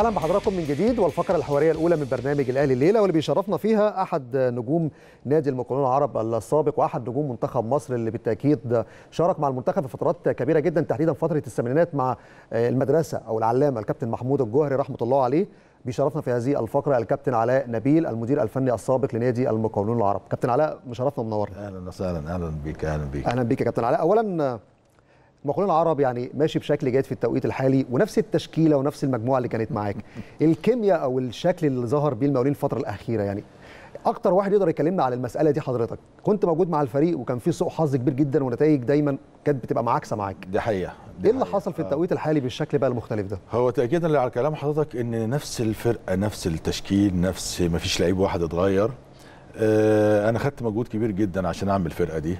اهلا بحضراتكم من جديد والفقره الحواريه الاولى من برنامج الاهلي الليله واللي بيشرفنا فيها احد نجوم نادي المقاولون العرب السابق واحد نجوم منتخب مصر اللي بالتاكيد شارك مع المنتخب في فترات كبيره جدا تحديدا فتره الثمانينات مع المدرسه او العلامه الكابتن محمود الجوهري رحمه الله عليه بيشرفنا في هذه الفقره الكابتن علاء نبيل المدير الفني السابق لنادي المقاولون العرب كابتن علاء مشرفنا ومنورنا اهلا وسهلا اهلا بيك اهلا بيك اهلا بيك يا كابتن علاء اولا المقاولون العرب يعني ماشي بشكل جيد في التوقيت الحالي ونفس التشكيله ونفس المجموعه اللي كانت معاك الكيمياء او الشكل اللي ظهر بيه المقاولين الفتره الاخيره يعني اكتر واحد يقدر يكلمنا على المساله دي حضرتك كنت موجود مع الفريق وكان في سوء حظ كبير جدا ونتائج دايما كانت بتبقى معاكسه معاك دي حقيقه دي ايه اللي حقيقة. حصل في آه. التوقيت الحالي بالشكل بقى المختلف ده هو تاكيدا على كلام حضرتك ان نفس الفرقه نفس التشكيل نفس ما فيش لعيب واحد اتغير آه، انا خدت مجهود كبير جدا عشان اعمل الفرقه دي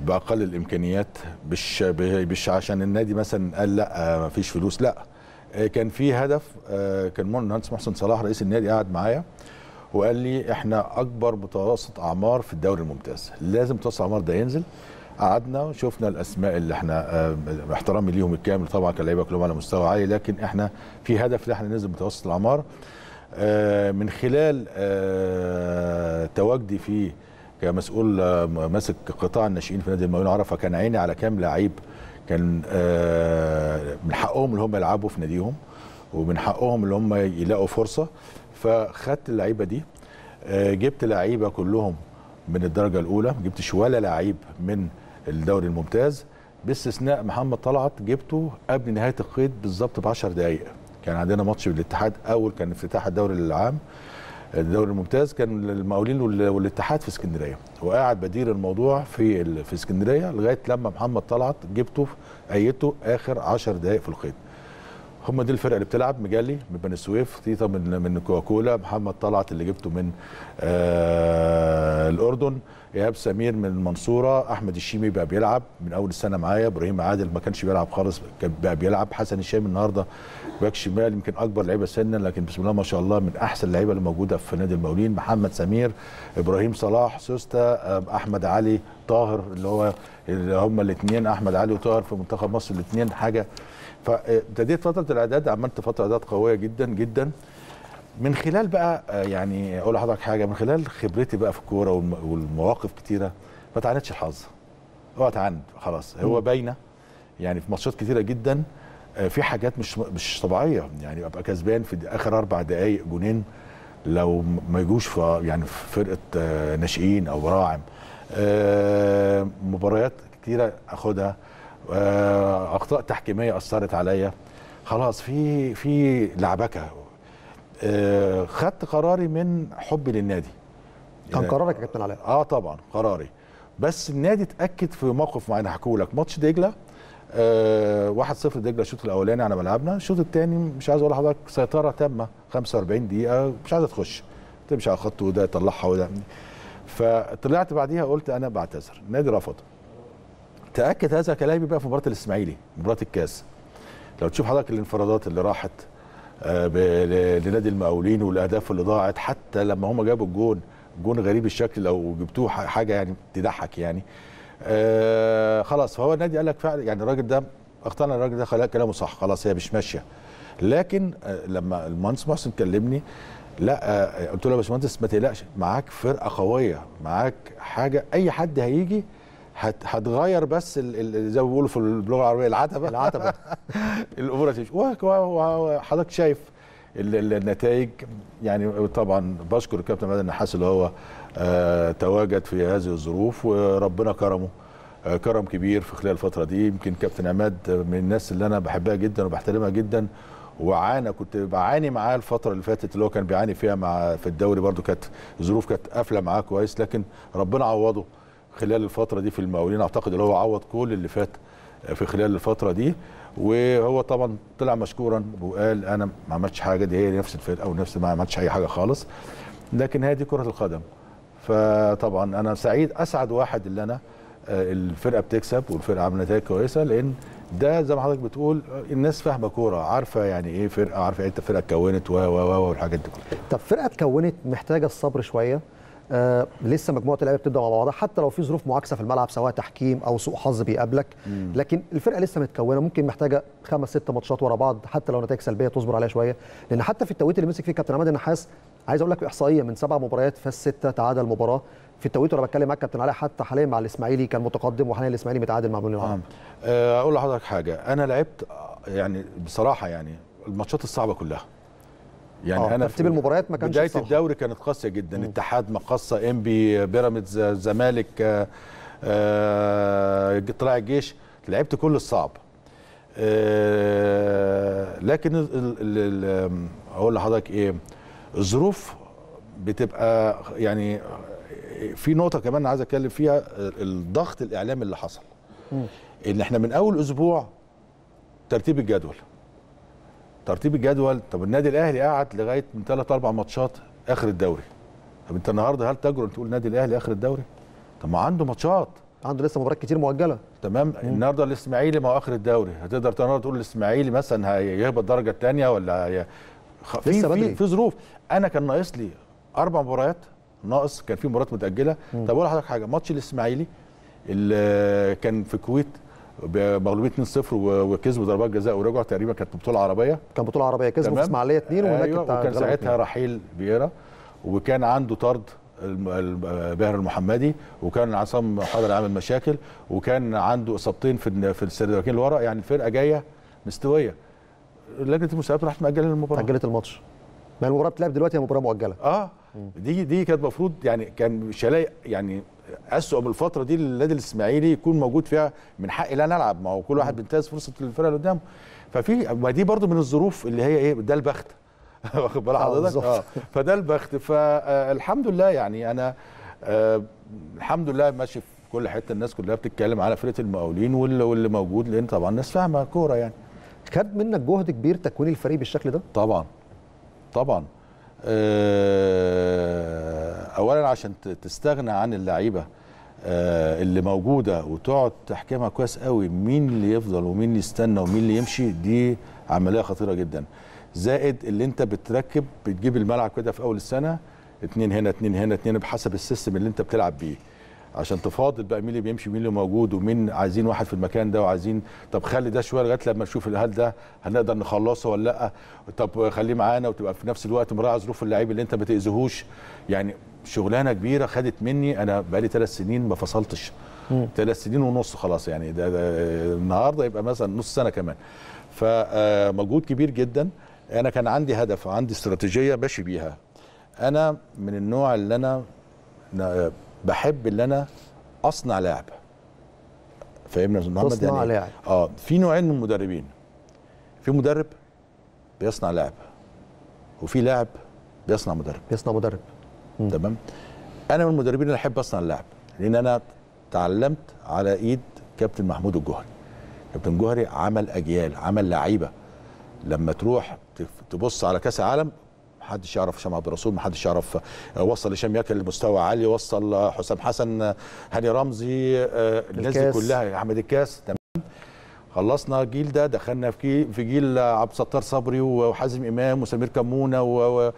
باقل الامكانيات مش مش عشان النادي مثلا قال لا آه، ما فيش فلوس لا آه، كان في هدف آه، كان مهندس محسن صلاح رئيس النادي قعد معايا وقال لي احنا اكبر متوسط اعمار في الدوري الممتاز لازم متوسط الاعمار ده ينزل قعدنا وشفنا الاسماء اللي احنا احترامي ليهم الكامل طبعا كلاعيبه كلهم على مستوى عالي لكن احنا في هدف ان احنا ننزل متوسط الاعمار من خلال تواجدي في كمسؤول آه، ماسك قطاع الناشئين في نادي المقاولين عرفه كان عيني على كام لعيب كان آه، من حقهم ان هم يلعبوا في ناديهم ومن حقهم ان هم يلاقوا فرصه فخدت اللعيبه دي آه، جبت لعيبه كلهم من الدرجه الاولى ما جبتش ولا لعيب من الدوري الممتاز باستثناء محمد طلعت جبته قبل نهايه القيد بالظبط ب 10 دقائق كان عندنا ماتش بالاتحاد اول كان افتتاح الدوري العام الدوري الممتاز كان المقاولين والاتحاد في اسكندريه وقاعد بدير الموضوع في في اسكندريه لغايه لما محمد طلعت جبته ايدته اخر 10 دقائق في القيد هم دي الفرقه اللي بتلعب مجلي من بني سويف تيتا من من كوكولا محمد طلعت اللي جبته من آه الاردن ايهاب سمير من المنصوره احمد الشيمي بقى بيلعب من اول السنه معايا ابراهيم عادل ما كانش بيلعب خالص كان بقى بيلعب حسن الشامي النهارده باك شمال يمكن اكبر لعيبه سنا لكن بسم الله ما شاء الله من احسن اللعيبه اللي موجوده في نادي المقاولين محمد سمير ابراهيم صلاح سوستا آه، احمد علي طاهر اللي هو اللي هم الاثنين احمد علي وطاهر في منتخب مصر الاثنين حاجه فابتديت آه، فتره الاعداد عملت فتره اعداد قويه جدا جدا من خلال بقى آه، يعني اقول لحضرتك حاجه من خلال خبرتي بقى في الكوره والمواقف كتيره ما تعاندش الحظ اوعى تعاند خلاص هو باينه يعني في ماتشات كتيره جدا آه، في حاجات مش مش طبيعيه يعني ابقى كسبان في اخر اربع دقائق جونين لو ما يجوش في يعني في فرقه آه، ناشئين او براعم مباريات كتيره اخدها اخطاء تحكيميه اثرت عليا خلاص في في لعبكه آه، خدت قراري من حبي للنادي كان يعني قرارك يا كابتن علاء اه طبعا قراري بس النادي اتاكد في موقف معين هحكيه لك ماتش دجله 1-0 آه، دجله الشوط الاولاني على ملعبنا الشوط الثاني مش عايز اقول لحضرتك سيطره تامه 45 دقيقه مش عايز تخش تمشي على خط وده يطلعها وده فطلعت بعديها قلت انا بعتذر النادي رفض تاكد هذا كلامي بقى في مباراه الاسماعيلي مباراه الكاس لو تشوف حضرتك الانفرادات اللي راحت آه، لنادي المقاولين والاهداف اللي ضاعت حتى لما هم جابوا الجون جون غريب الشكل لو جبتوه حاجه يعني تضحك يعني آه، خلاص فهو النادي قال لك فعلا يعني الراجل ده اقتنع الراجل ده خلاك كلامه صح خلاص هي مش ماشيه لكن آه، لما المهندس محسن كلمني لا قلت له يا باشمهندس ما تقلقش معاك فرقه قويه معاك حاجه اي حد هيجي هتغير بس زي ما بيقولوا في اللغه العربيه العتبه العتبه هتمشي وحضرتك شايف النتائج يعني طبعا بشكر الكابتن مدني النحاس اللي هو آه تواجد في هذه الظروف وربنا كرمه آه كرم كبير في خلال الفتره دي يمكن كابتن عماد من الناس اللي انا بحبها جدا وبحترمها جدا وعانى كنت بعاني معاه الفتره اللي فاتت اللي هو كان بيعاني فيها مع في الدوري برده كانت الظروف كانت قافله معاه كويس لكن ربنا عوضه خلال الفتره دي في المقاولين اعتقد اللي هو عوض كل اللي فات آه، في خلال الفتره دي وهو طبعا طلع مشكورا وقال انا ما عملتش حاجه دي هي نفس الفرقه ونفس ما عملتش اي حاجه خالص لكن هذه كره القدم فطبعا انا سعيد اسعد واحد اللي انا آه، الفرقه بتكسب والفرقه عامله نتائج كويسه لان ده زي ما حضرتك بتقول آه، الناس فاهمه كوره عارفه يعني ايه فرقه عارفه انت فرقه اتكونت و و و والحاجات دي كلها طب فرقه اتكونت محتاجه الصبر شويه آه لسه مجموعه اللعيبه بتبدا مع بعضها حتى لو في ظروف معاكسه في الملعب سواء تحكيم او سوء حظ بيقابلك مم. لكن الفرقه لسه متكونه ممكن محتاجه خمس ست ماتشات ورا بعض حتى لو نتائج سلبيه تصبر عليها شويه لان حتى في التوقيت اللي مسك فيه كابتن عماد النحاس عايز اقول لك احصائيه من سبع مباريات فاز سته تعادل مباراه في التوقيت وانا بتكلم معاك كابتن علي حتى حاليا مع الاسماعيلي كان متقدم وحاليا الاسماعيلي متعادل مع بني العرب آه، اقول لحضرتك حاجه انا لعبت آه، يعني بصراحه يعني الماتشات الصعبه كلها يعني آه انا ترتيب المباريات ما كانش بدايه الصح. الدوري كانت قاسيه جدا مم. اتحاد مقصه انبي بيراميدز الزمالك آه، آه، طلع طلائع الجيش لعبت كل الصعب آه، لكن اقول لحضرتك ايه الظروف بتبقى يعني في نقطه كمان عايز اتكلم فيها الضغط الاعلامي اللي حصل ان احنا من اول اسبوع ترتيب الجدول ترتيب الجدول طب النادي الاهلي قعد لغايه من ثلاث اربع ماتشات اخر الدوري طب انت النهارده هل تجرؤ تقول النادي الاهلي اخر الدوري طب ما عنده ماتشات عنده لسه مباريات كتير مؤجله تمام مم. النهارده الاسماعيلي ما هو اخر الدوري هتقدر النهارده تقول الاسماعيلي مثلا هيهبط الدرجه الثانيه ولا هي... في لسه بدري في, في ظروف انا كان ناقص لي اربع مباريات ناقص كان في مباريات متاجله مم. طب اقول لحضرتك حاجه ماتش الاسماعيلي اللي كان في الكويت مغلوبين 2-0 وكسبوا ضربات جزاء ورجعوا تقريبا كانت بطوله عربيه كان بطوله عربيه كسبوا في اسماعيليه 2 أيوة وكان ساعتها رحيل فييرا وكان عنده طرد باهر المحمدي وكان عصام حضر عامل مشاكل وكان عنده اصابتين في في اللي الورق يعني الفرقه جايه مستويه لجنه المسابقات راحت مأجله المباراه اجلت الماتش ما المباراه بتلعب دلوقتي هي مباراه مؤجله اه دي دي كانت المفروض يعني كان شلاي يعني اسوء من الفتره دي النادي الاسماعيلي يكون موجود فيها من حقي لا نلعب ما هو كل واحد بينتهز فرصه الفرقه اللي قدامه ففي ما دي برضو من الظروف اللي هي ايه ده البخت واخد بال آه، حضرتك اه فده البخت فالحمد آه، لله يعني انا آه الحمد لله ماشي في كل حته الناس كلها بتتكلم على فرقه المقاولين واللي, واللي موجود لان طبعا الناس فاهمه كوره يعني خد منك جهد كبير تكوين الفريق بالشكل ده طبعا طبعا آه، اولا عشان تستغنى عن اللعيبه آه، اللي موجوده وتقعد تحكمها كويس قوي مين اللي يفضل ومين اللي يستنى ومين اللي يمشي دي عمليه خطيره جدا زائد اللي انت بتركب بتجيب الملعب كده في اول السنه اتنين هنا اتنين هنا اتنين بحسب السيستم اللي انت بتلعب بيه عشان تفاضل بقى مين اللي بيمشي مين اللي موجود ومين عايزين واحد في المكان ده وعايزين طب خلي ده شويه لغايه لما نشوف هل ده هنقدر نخلصه ولا لا طب خليه معانا وتبقى في نفس الوقت مراعي ظروف اللعيب اللي انت ما تاذيهوش يعني شغلانه كبيره خدت مني انا بقالي ثلاث سنين ما فصلتش ثلاث سنين ونص خلاص يعني ده, ده النهارده يبقى مثلا نص سنه كمان فمجهود آه، كبير جدا انا كان عندي هدف عندي استراتيجيه ماشي بيها انا من النوع اللي انا بحب ان انا اصنع لعبه فاهمنا يا محمد تصنع يعني لعب اه في نوعين من المدربين في مدرب بيصنع لعب وفي لاعب بيصنع مدرب بيصنع مدرب تمام انا من المدربين اللي احب اصنع اللعب لان انا تعلمت على ايد كابتن محمود الجوهري كابتن جوهري عمل اجيال عمل لعيبه لما تروح تبص على كاس العالم محدش يعرف هشام عبد الرسول محدش يعرف آه، وصل هشام ياكل لمستوى عالي وصل آه، حسام حسن آه، هاني رمزي الناس دي كلها احمد الكاس تمام خلصنا الجيل ده دخلنا في في جيل عبد الستار صبري وحازم امام وسمير كمونه و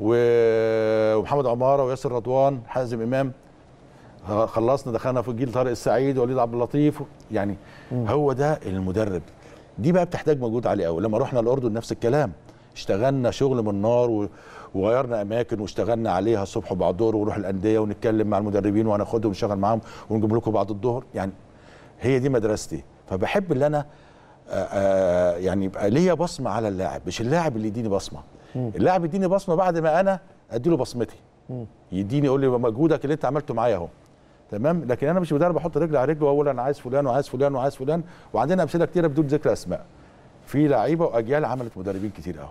ومحمد عماره وياسر رضوان حازم امام خلصنا دخلنا في جيل طارق السعيد ووليد عبد اللطيف يعني هو ده المدرب دي بقى بتحتاج مجهود عالي قوي لما رحنا الاردن نفس الكلام اشتغلنا شغل من النار وغيرنا اماكن واشتغلنا عليها الصبح وبعد الظهر ونروح الانديه ونتكلم مع المدربين وهناخدهم ونشتغل معاهم ونجيب لكم بعد الظهر يعني هي دي مدرستي فبحب ان انا آه، آه، يعني يبقى ليا بصمه على اللاعب مش اللاعب اللي يديني بصمه اللاعب يديني بصمه بعد ما انا اديله بصمتي يديني يقول لي مجهودك اللي انت عملته معايا اهو تمام لكن انا مش مدرب احط رجلي على رجله واقول انا عايز فلان وعايز فلان وعايز فلان وعندنا امثله كتيره بدون ذكر اسماء في لعيبه واجيال عملت مدربين كتير قوي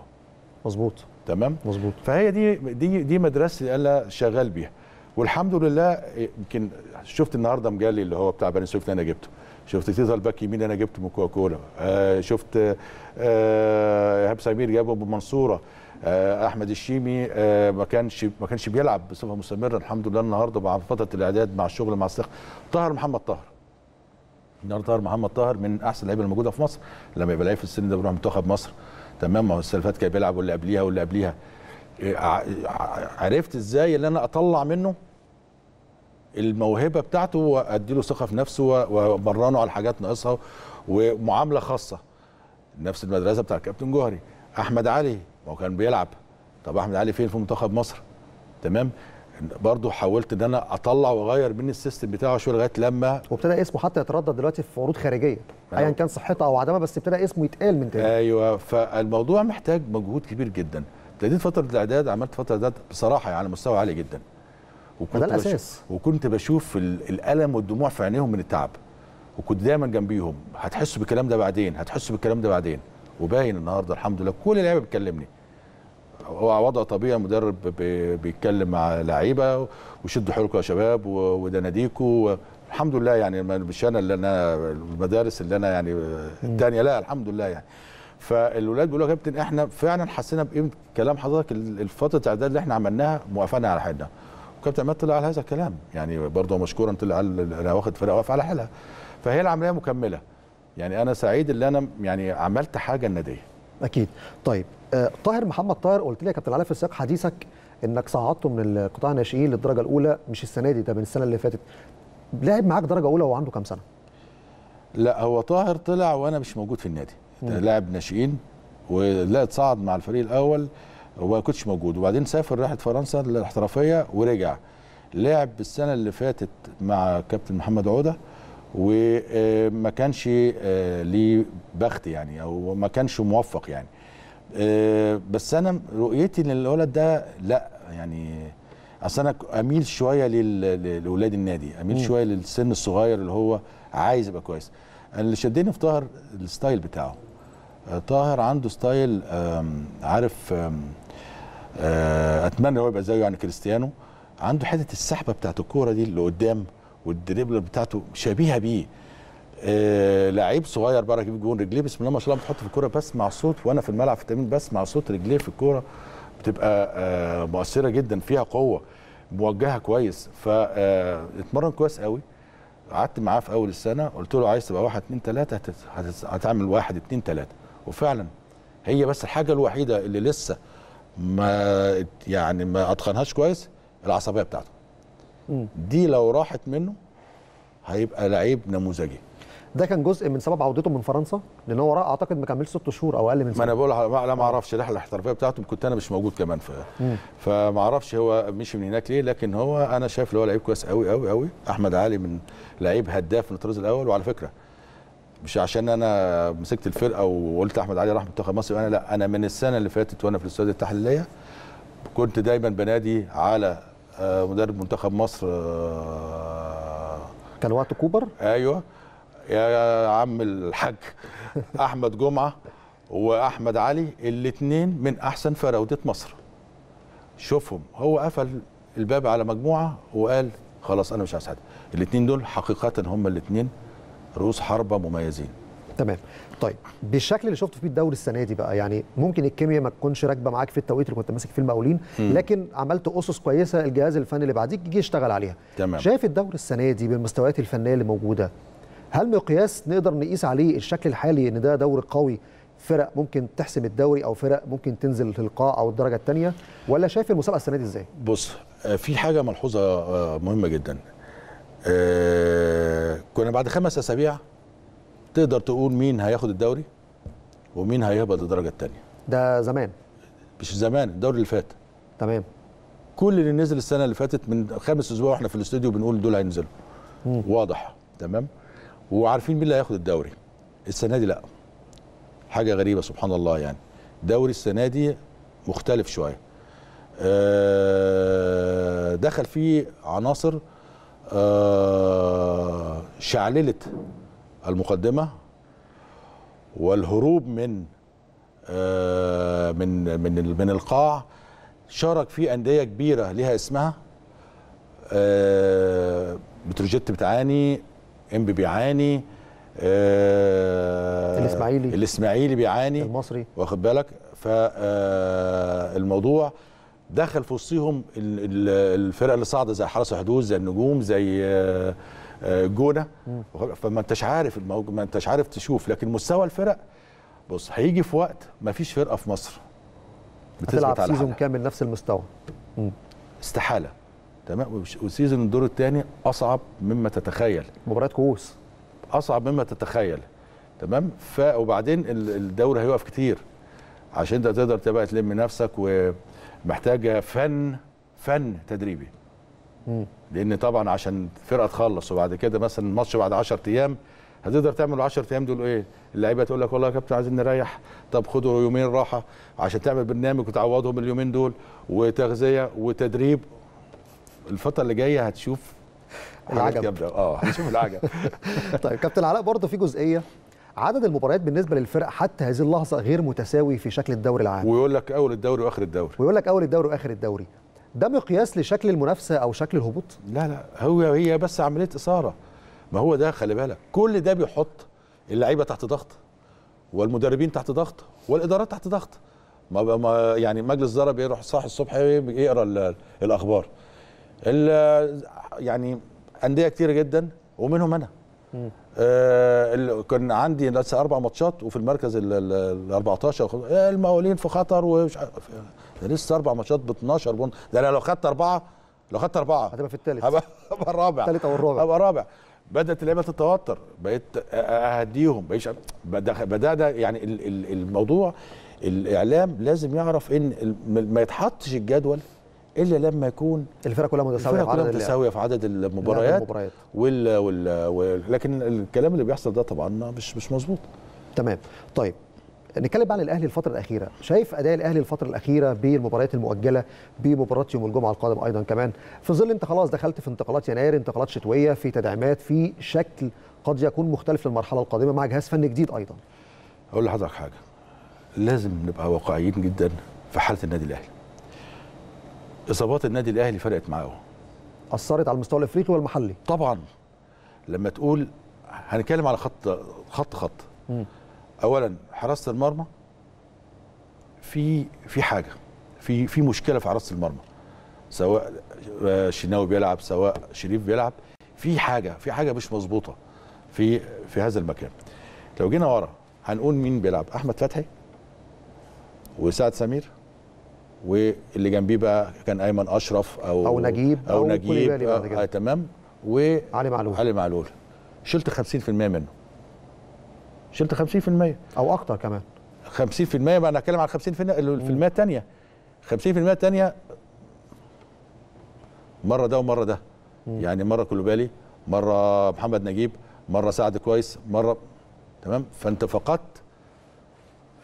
مظبوط تمام مظبوط فهي دي دي دي مدرسه انا شغال بيها والحمد لله يمكن شفت النهارده مجالي اللي هو بتاع بني سويف انا جبته شفت تيتا الباك يمين انا جبته من كولا آه شفت آه،, آه ايهاب سمير جابه من المنصوره آه احمد الشيمي آه ما كانش ما كانش بيلعب بصفه مستمره الحمد لله النهارده مع فتره الاعداد مع الشغل مع الثقه طاهر محمد طاهر النهارده طاهر محمد طاهر من احسن اللعيبه الموجوده في مصر لما يبقى لعيب في السن ده بيروح منتخب مصر تمام ما هو السنه كان بيلعب واللي قبليها واللي قبليها إيه، عرفت ازاي ان انا اطلع منه الموهبه بتاعته وادي له ثقه في نفسه وابرنه على حاجات ناقصها ومعامله خاصه نفس المدرسه بتاع الكابتن جوهري احمد علي ما هو كان بيلعب طب احمد علي فين في منتخب مصر تمام برضه حاولت ان انا اطلع واغير من السيستم بتاعه شويه لغايه لما وابتدى اسمه حتى يتردد دلوقتي في عروض خارجيه نعم. ايا كان صحته او عدمها بس ابتدى اسمه يتقال من تاني ايوه فالموضوع محتاج مجهود كبير جدا ابتديت فتره الاعداد عملت فتره اعداد بصراحه يعني على مستوى عالي جدا وكنت ده الاساس وكنت بشوف الالم والدموع في عينيهم من التعب وكنت دايما جنبيهم هتحسوا بالكلام ده بعدين هتحسوا بالكلام ده بعدين وباين النهارده الحمد لله كل اللعيبه بتكلمني هو وضع طبيعي مدرب بيتكلم مع لعيبه وشدوا حيلكم يا شباب وده ناديكم الحمد لله يعني مش انا اللي انا المدارس اللي انا يعني الثانيه لا الحمد لله يعني فالولاد بيقولوا يا كابتن احنا فعلا حسينا بقيمه كلام حضرتك الفتره الاعداد اللي احنا عملناها موافقنا على حالنا وكابتن عماد طلع على هذا الكلام يعني برضه مشكورا طلع قال انا واخد فرقه واقف على حالها فهي العمليه مكمله يعني انا سعيد ان انا يعني عملت حاجه الناديه اكيد طيب آه، طاهر محمد طاهر قلت لي يا كابتن علاء في سياق حديثك انك صعدته من القطاع الناشئين للدرجه الاولى مش السنه دي ده من السنه اللي فاتت لعب معاك درجه اولى وهو عنده كام سنه لا هو طاهر طلع وانا مش موجود في النادي لاعب ناشئين ولا اتصعد مع الفريق الاول وما كنتش موجود وبعدين سافر راحت فرنسا للاحترافيه ورجع لعب السنه اللي فاتت مع كابتن محمد عوده وما كانش آه، ليه بخت يعني او ما كانش موفق يعني آه، بس انا رؤيتي للولد ده لا يعني اصل انا اميل شويه لاولاد النادي اميل مم. شويه للسن الصغير اللي هو عايز يبقى كويس اللي شدني في طاهر الستايل بتاعه آه، طاهر عنده ستايل عارف اتمنى هو يبقى زيه يعني كريستيانو عنده حته السحبه بتاعت الكوره دي اللي قدام والدريبل بتاعته شبيهه بيه آه لعيب صغير بقى يجيب جون رجليه بسم الله ما شاء الله بتحط في الكوره بس مع صوت وانا في الملعب في التمرين بسمع صوت رجليه في الكوره بتبقى آه مؤثره جدا فيها قوه موجهه كويس فاتمرن آه، كويس قوي قعدت معاه في اول السنه قلت له عايز تبقى واحد اتنين ثلاثه هتعمل واحد اتنين ثلاثه وفعلا هي بس الحاجه الوحيده اللي لسه ما يعني ما اتقنهاش كويس العصبيه بتاعته دي لو راحت منه هيبقى لعيب نموذجي ده كان جزء من سبب عودته من فرنسا لان هو راح اعتقد ما كملش ست شهور او اقل من سنه ما انا بقول لا ما اعرفش الرحله الاحترافيه بتاعته كنت انا مش موجود كمان ف... فما اعرفش هو مشي من هناك ليه لكن هو انا شايف ان هو لعيب كويس قوي قوي قوي احمد علي من لعيب هداف من الطراز الاول وعلى فكره مش عشان انا مسكت الفرقه وقلت احمد علي راح منتخب مصر انا لا انا من السنه اللي فاتت وانا في الاستاد التحليليه كنت دايما بنادي على آه، مدرب منتخب مصر آه، كان وقت كوبر ايوه يا عم الحاج احمد جمعه واحمد علي الاثنين من احسن فراوده مصر شوفهم هو قفل الباب على مجموعه وقال خلاص انا مش عايز حد الاثنين دول حقيقه هم الاثنين رؤوس حربه مميزين تمام طيب بالشكل اللي شفته فيه الدوري السنه دي بقى يعني ممكن الكيمياء ما تكونش راكبه معاك في التوقيت اللي كنت ماسك فيه المقاولين لكن عملت اسس كويسه الجهاز الفني اللي بعديك يجي يشتغل عليها تمام. شايف الدوري السنه دي بالمستويات الفنيه اللي موجوده هل مقياس نقدر نقيس عليه الشكل الحالي ان ده دوري قوي فرق ممكن تحسم الدوري او فرق ممكن تنزل للقاء او الدرجه الثانيه ولا شايف المسابقه السنه دي ازاي بص آه، في حاجه ملحوظه آه، مهمه جدا آه، كنا بعد خمس اسابيع تقدر تقول مين هياخد الدوري ومين هيهبط الدرجه الثانيه ده زمان مش زمان الدوري اللي فات تمام كل اللي نزل السنه اللي فاتت من خمس اسبوع واحنا في الاستوديو بنقول دول هينزلوا واضح تمام وعارفين مين اللي هياخد الدوري السنه دي لا حاجه غريبه سبحان الله يعني دوري السنه دي مختلف شويه آه، دخل فيه عناصر آه، شعللت المقدمه والهروب من آه، من من من القاع شارك فيه انديه كبيره ليها اسمها آه، بتروجيت بتعاني ام بي بيعاني آه، الاسماعيلي الاسماعيلي بيعاني المصري واخد بالك فالموضوع دخل في وسطهم الفرق اللي صاعده زي حرس حدود زي النجوم زي آه، جونه فما انتش عارف الموج... ما انتش عارف تشوف لكن مستوى الفرق بص هيجي في وقت ما فيش فرقه في مصر بتلعب سيزون كامل نفس المستوى مم. استحاله تمام وسيزون الدور الثاني اصعب مما تتخيل مباراه كؤوس اصعب مما تتخيل تمام ف وبعدين الدوري هيقف كتير عشان انت تقدر تبقى تلم نفسك ومحتاجه فن فن تدريبي لان طبعا عشان فرقه تخلص وبعد كده مثلا الماتش بعد 10 ايام هتقدر تعمل 10 ايام دول ايه؟ اللعيبه تقول لك والله يا كابتن عايزين نريح طب خدوا يومين راحه عشان تعمل برنامج وتعوضهم اليومين دول وتغذيه وتدريب الفتره اللي جايه هتشوف العجب اه هتشوف العجب طيب كابتن علاء برضه في جزئيه عدد المباريات بالنسبه للفرق حتى هذه اللحظه غير متساوي في شكل الدوري العام ويقول لك اول الدوري واخر الدوري ويقول لك اول الدوري واخر الدوري ده مقياس لشكل المنافسه او شكل الهبوط لا لا هو هي بس عمليه اثاره ما هو ده خلي بالك كل ده بيحط اللعيبه تحت ضغط والمدربين تحت ضغط والادارات تحت ضغط ما يعني مجلس الاداره بيروح صاحي الصبح يقرا الاخبار يعني انديه كتير جدا ومنهم انا آه كان عندي لسه اربع ماتشات وفي المركز ال 14 المقاولين في خطر ومش عارف ده لسه اربع ماتشات ب 12 بون ده انا لو خدت اربعه لو خدت اربعه هتبقى في الثالث هبقى الرابع الثالث او الرابع هبقى الرابع بدات اللعيبه تتوتر بقيت اهديهم بقيت بدا ده يعني الموضوع الاعلام لازم يعرف ان ما يتحطش الجدول الا لما يكون الفرق كلها متساويه الفرق كلها متساويه في عدد المباريات, المباريات. وال, وال, وال لكن الكلام اللي بيحصل ده طبعا مش مش مظبوط تمام طيب نتكلم عن الاهلي الفتره الاخيره شايف اداء الاهلي الفتره الاخيره بالمباريات المؤجله بمباراه يوم الجمعه القادم ايضا كمان في ظل انت خلاص دخلت في انتقالات يناير انتقالات شتويه في تدعيمات في شكل قد يكون مختلف للمرحله القادمه مع جهاز فني جديد ايضا اقول لحضرتك حاجه لازم نبقى واقعيين جدا في حاله النادي الاهلي اصابات النادي الاهلي فرقت معاه اثرت على المستوى الافريقي والمحلي طبعا لما تقول هنتكلم على خط خط خط مم. اولا حراسه المرمى في في حاجه في في مشكله في حراسه المرمى سواء آه، شناوي بيلعب سواء شريف بيلعب في حاجه في حاجه مش مظبوطه في في هذا المكان لو جينا ورا هنقول مين بيلعب احمد فتحي وسعد سمير واللي جنبيه بقى كان ايمن اشرف او او نجيب او, أو نجيب آه،, آه تمام وعلي معلول علي معلول شلت 50% منه شلت 50% او اكتر كمان 50% ما انا هتكلم على 50% الثانيه 50% الثانيه مره ده ومره ده مم. يعني مره كلوبالي مره محمد نجيب مره سعد كويس مره تمام فانت فقدت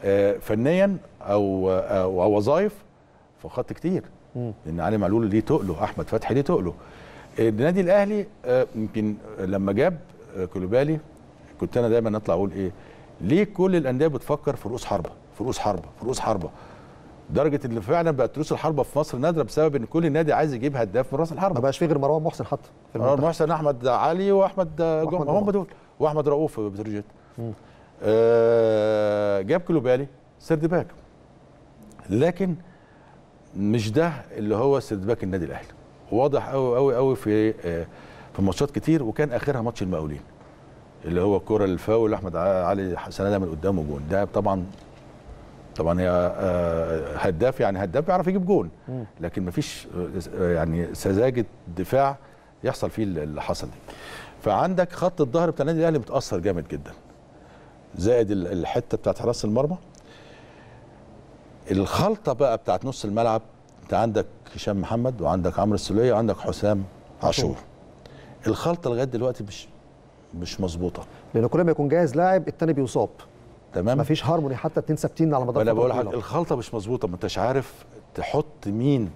آه، فنيا او آه، او وظائف فقدت كتير مم. لان علي معلول ليه تقله احمد فتحي ليه تقله آه، النادي الاهلي يمكن لما جاب كلوبالي كنت انا دايما اطلع اقول ايه ليه كل الانديه بتفكر في رؤوس حربه في رؤوس حربه في رؤوس حربه درجه ان فعلا بقت رؤوس الحربه في مصر نادره بسبب ان كل نادي عايز يجيب هداف من راس الحربه ما بقاش في غير مروان محسن حتى آه، مروان محسن احمد علي واحمد جمعه هم دول واحمد رؤوف بتروجيت آه جاب كلوبالي سرد باك لكن مش ده اللي هو سرد باك النادي الاهلي واضح قوي قوي قوي في آه في ماتشات كتير وكان اخرها ماتش المقاولين اللي هو كرة الفاول احمد علي سندها من قدامه جون ده طبعا طبعا هي آه، هداف يعني هداف بيعرف يجيب جون لكن مفيش آه، يعني سذاجه دفاع يحصل فيه اللي حصل دي فعندك خط الظهر بتاع النادي الاهلي متاثر جامد جدا زائد الحته بتاعت حراس المرمى الخلطه بقى بتاعت نص الملعب انت عندك هشام محمد وعندك عمرو السوليه وعندك حسام عاشور الخلطه لغايه دلوقتي مش مش مظبوطه لان كل ما يكون جاهز لاعب الثاني بيصاب تمام مفيش هارموني حتى اتنين ثابتين على مدار انا بقول لك الخلطه مش مظبوطه ما انتش عارف تحط مين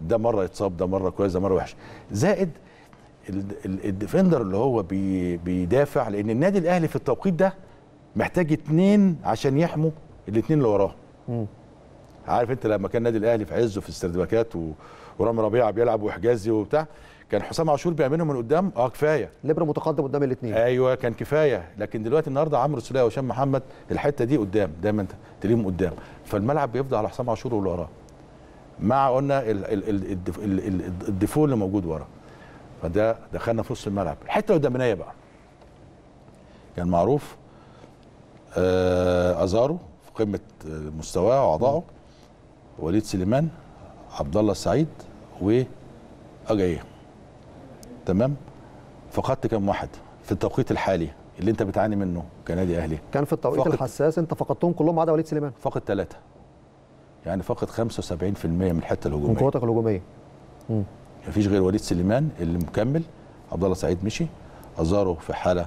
ده مره يتصاب ده مره كويس ده مره وحش زائد الديفندر اللي هو بي بيدافع لان النادي الاهلي في التوقيت ده محتاج اتنين عشان يحموا الاتنين اللي وراه عارف انت لما كان النادي الاهلي في عزه في السيرفكات ورامي ربيعه بيلعب وحجازي وبتاع كان حسام عاشور بيعملهم من قدام اه كفايه ليبر متقدم قدام الاثنين ايوه كان كفايه لكن دلوقتي النهارده عمرو السوليه وهشام محمد الحته دي قدام دايما تليهم قدام فالملعب بيفضل على حسام عاشور واللي وراه مع قلنا الديفول اللي موجود ورا فده دخلنا في نص الملعب الحته القداميه بقى كان معروف آه، ازارو في قمه آه، مستواه واعضائه وليد سليمان عبد الله السعيد واجايه تمام فقدت كام واحد في التوقيت الحالي اللي انت بتعاني منه كنادي اهلي كان في التوقيت الحساس انت فقدتهم كلهم عدا وليد سليمان فقد ثلاثه يعني فقد 75% من الحته الهجوميه من قوتك الهجوميه امم مفيش غير وليد سليمان اللي مكمل عبد الله سعيد مشي ازارو في حاله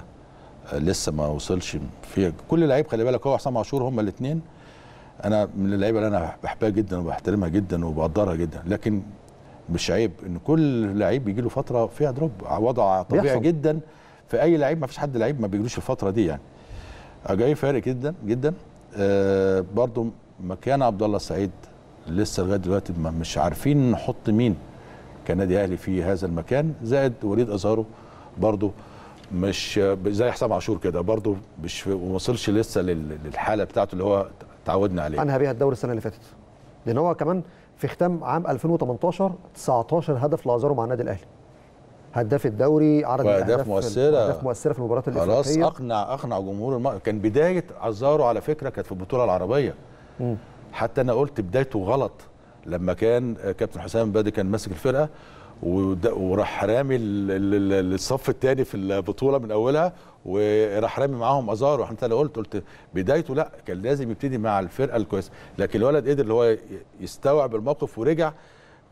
آه، لسه ما وصلش في كل لعيب خلي بالك هو عصام عاشور هما الاثنين انا من اللعيبه اللي انا بحبها جدا وبحترمها جدا وبقدرها جدا لكن مش عيب ان كل لعيب بيجي له فتره فيها دروب وضع طبيعي بيحصل. جدا في اي لعيب ما فيش حد لعيب ما بيجيلوش الفتره دي يعني اجاي فارق جدا جدا آه برضو مكان عبد الله السعيد لسه لغايه دلوقتي مش عارفين نحط مين كنادي اهلي في هذا المكان زائد وليد ازارو برضو مش زي حسام عاشور كده برضو مش وصلش لسه للحاله بتاعته اللي هو تعودنا عليها انهى بيها الدوري السنه اللي فاتت لان هو كمان في ختام عام 2018 19 هدف لازارو مع النادي الاهلي هداف الدوري عرض اهداف مؤثره اهداف مؤثره في المباريات الافريقيه خلاص اقنع اقنع جمهور الم... كان بدايه عزارو على فكره كانت في البطوله العربيه مم. حتى انا قلت بدايته غلط لما كان كابتن حسام بدري كان ماسك الفرقه وراح رامي الصف الثاني في البطوله من اولها وراح رامي معاهم ازار وانت لو قلت قلت بدايته لا كان لازم يبتدي مع الفرقه الكويسه لكن الولد قدر اللي هو يستوعب الموقف ورجع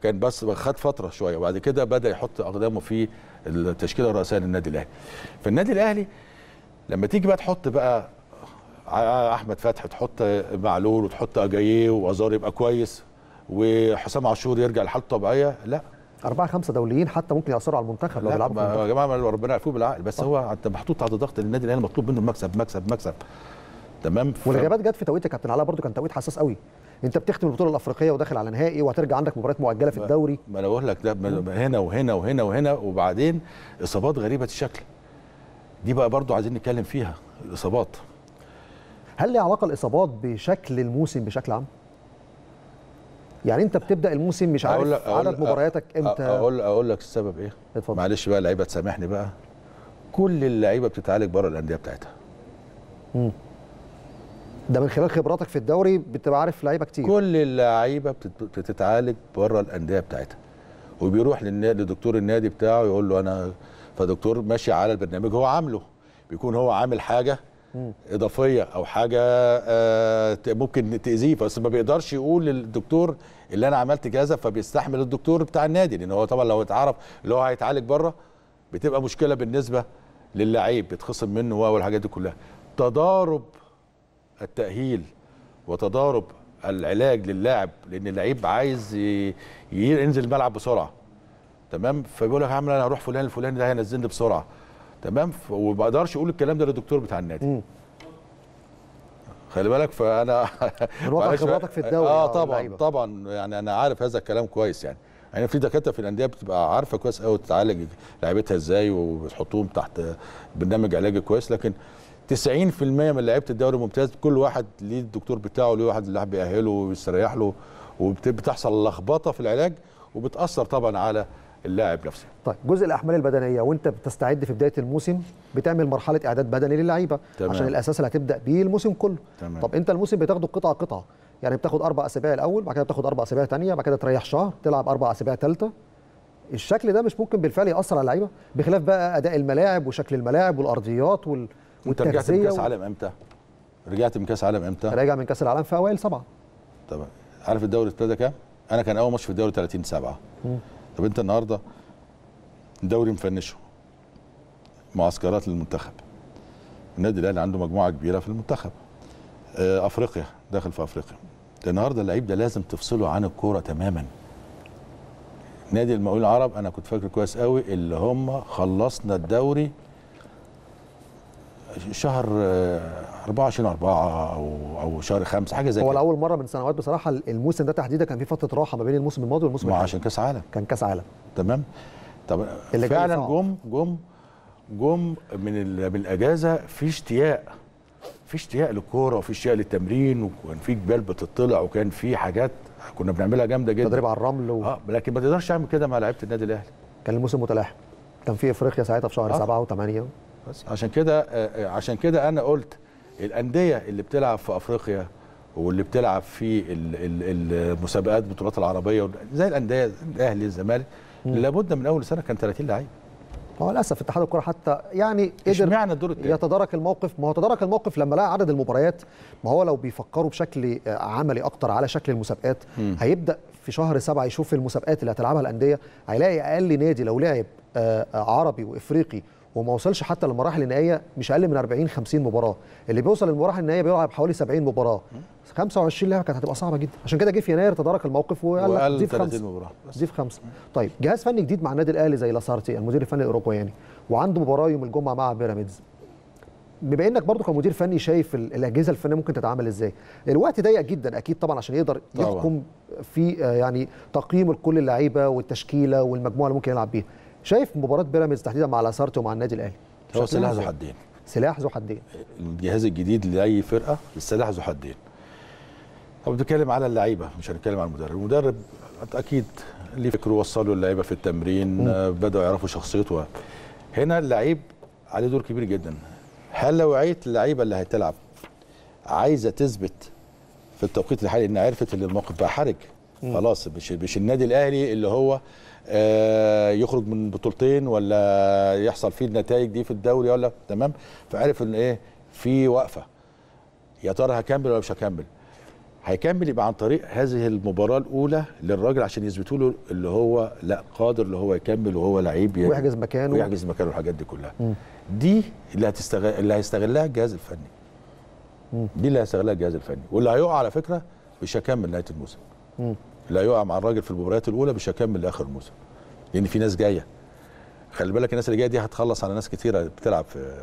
كان بس خد فتره شويه وبعد كده بدا يحط اقدامه في التشكيله الرئيسيه للنادي الاهلي فالنادي الاهلي لما تيجي بقى تحط بقى احمد فتحي تحط معلول وتحط اجاييه وازار يبقى كويس وحسام عاشور يرجع لحالته الطبيعيه لا أربعة خمسة دوليين حتى ممكن يأثروا على المنتخب لو بيلعبوا يا جماعة ربنا يعفوه بالعقل بس آه. هو أنت محطوط تحت ضغط النادي الأهلي مطلوب منه المكسب مكسب مكسب تمام ف... والغيابات جت في توقيت يا كابتن علاء برضو كان توقيت حساس قوي انت بتختم البطوله الافريقيه وداخل على نهائي وهترجع عندك مباريات مؤجله في الدوري ما انا بقول لك ده هنا وهنا وهنا وهنا وبعدين اصابات غريبه الشكل دي بقى برضو عايزين نتكلم فيها الاصابات هل لها علاقه الاصابات بشكل الموسم بشكل عام يعني انت بتبدا الموسم مش عارف أقول عدد مبارياتك امتى اقول اقول لك السبب ايه اتفضل. معلش بقى اللعيبه تسامحني بقى كل اللعيبه بتتعالج بره الانديه بتاعتها امم ده من خلال خبراتك في الدوري بتبقى عارف لعيبه كتير كل اللعيبه بتتعالج بره الانديه بتاعتها وبيروح للنادي لدكتور النادي بتاعه يقول له انا فدكتور ماشي على البرنامج هو عامله بيكون هو عامل حاجه اضافيه او حاجه آه، ممكن تاذيه بس ما بيقدرش يقول للدكتور اللي انا عملت كذا فبيستحمل الدكتور بتاع النادي لان هو طبعا لو اتعرف اللي هو هيتعالج بره بتبقى مشكله بالنسبه للاعيب بيتخصم منه والحاجات دي كلها تضارب التاهيل وتضارب العلاج للاعب لان اللعيب عايز ينزل الملعب بسرعه تمام فبيقول لك يا عم انا هروح فلان الفلاني ده هينزلني بسرعه تمام وما اقدرش اقول الكلام ده للدكتور بتاع النادي مم. خلي بالك فانا الوضع خبراتك في الدوري اه طبعا اللعبة. طبعا يعني انا عارف هذا الكلام كويس يعني يعني في دكاتره في الانديه بتبقى عارفه كويس قوي تعالج لعيبتها ازاي وبتحطهم تحت برنامج علاجي كويس لكن 90% من لعيبه الدوري الممتاز كل واحد ليه الدكتور بتاعه ليه واحد اللي بيأهله ويستريح له وبتحصل لخبطه في العلاج وبتاثر طبعا على اللاعب نفسه طيب جزء الاحمال البدنيه وانت بتستعد في بدايه الموسم بتعمل مرحله اعداد بدني للعيبه عشان الاساس اللي هتبدا بيه الموسم كله تمام. طب انت الموسم بتاخده قطعه قطعه يعني بتاخد اربع اسابيع الاول بعد كده بتاخد اربع اسابيع ثانيه بعد كده تريح شهر تلعب اربع اسابيع ثالثه الشكل ده مش ممكن بالفعل ياثر على اللعيبه بخلاف بقى اداء الملاعب وشكل الملاعب والارضيات وال... انت رجعت من كاس عالم امتى؟ رجعت من كاس عالم امتى؟ راجع من كاس العالم في اوائل سبعه تمام عارف الدوري ابتدى كام؟ انا كان اول ماتش في الدوري 30 7 طب انت النهارده دوري مفنشه معسكرات للمنتخب النادي الاهلي عنده مجموعه كبيره في المنتخب آه، افريقيا داخل في افريقيا النهارده اللعيب ده لازم تفصله عن الكوره تماما نادي المقاولين العرب انا كنت فاكر كويس قوي اللي هم خلصنا الدوري شهر 24 آه، 4 او او شهر 5 حاجه زي كده هو لاول مره من سنوات بصراحه الموسم ده تحديدا كان في فتره راحه ما بين الموسم الماضي والموسم الجاي عشان كاس عالم كان كاس عالم تمام طب اللي فعلا جم جم جم من من الاجازه في اشتياق في اشتياق للكوره وفي اشتياق للتمرين وكان في جبال بتطلع وكان في حاجات كنا بنعملها جامده جدا تدريب على الرمل و... اه لكن ما تقدرش تعمل كده مع لعيبه النادي الاهلي كان الموسم متلاحم كان في افريقيا ساعتها في شهر 7 آه. و8 بس عشان كده آه، آه، عشان كده انا قلت الانديه اللي بتلعب في افريقيا واللي بتلعب في المسابقات البطولات العربيه زي الانديه الاهلي الزمالك لابد من اول سنه كان 30 لعيب هو للاسف اتحاد الكره حتى يعني قدر يتدارك الموقف ما هو تدارك الموقف لما لقى عدد المباريات ما هو لو بيفكروا بشكل آه، عملي اكتر على شكل المسابقات م. هيبدا في شهر سبعة يشوف المسابقات اللي هتلعبها الانديه هيلاقي اقل نادي لو لعب عربي وافريقي وما وصلش حتى للمراحل النهائيه مش اقل من 40 50 مباراه اللي بيوصل للمراحل النهائيه بيلعب حوالي 70 مباراه 25 لعبه كانت هتبقى صعبه جدا عشان كده جه في يناير تدارك الموقف وقال لك ضيف خمسه ضيف خمسه طيب جهاز فني جديد مع النادي الاهلي زي لاسارتي المدير الفني الاوروبياني وعنده مباراه يوم الجمعه مع بيراميدز بما انك برضه كمدير فني شايف الاجهزه الفنيه ممكن تتعامل ازاي الوقت ضيق جدا اكيد طبعا عشان يقدر يحكم في آه، يعني تقييم لكل اللعيبه والتشكيله والمجموعه اللي ممكن يلعب بيها شايف مباراه بيراميدز تحديدا مع الاسارتي ومع النادي الاهلي هو سلاح ذو حدين سلاح ذو حدين الجهاز الجديد لاي فرقه السلاح ذو حدين طب بتكلم على اللعيبه مش هنتكلم على المدرب المدرب اكيد ليه فكره وصلوا اللعيبه في التمرين بداوا يعرفوا شخصيته هنا اللعيب عليه دور كبير جدا هل لو عيت اللعيبه اللي هتلعب عايزه تثبت في التوقيت الحالي ان عرفت ان الموقف بقى حرج خلاص مش مش النادي الاهلي اللي هو آه، يخرج من بطولتين ولا يحصل فيه النتائج دي في الدوري ولا تمام فعرف ان ايه في وقفه يا ترى هكمل ولا مش هكمل هيكمل يبقى عن طريق هذه المباراه الاولى للراجل عشان يثبتوا له اللي هو لا قادر اللي هو يكمل وهو لعيب يعني ويحجز مكانه ويحجز مكانه والحاجات دي كلها م. دي اللي هتستغل اللي هيستغلها الجهاز الفني م. دي اللي هيستغلها الجهاز الفني واللي هيقع على فكره مش هيكمل نهايه الموسم لا يقع مع الراجل في المباريات الاولى مش هكمل لاخر الموسم لان في ناس جايه خلي بالك الناس اللي جايه دي هتخلص على ناس كثيره بتلعب في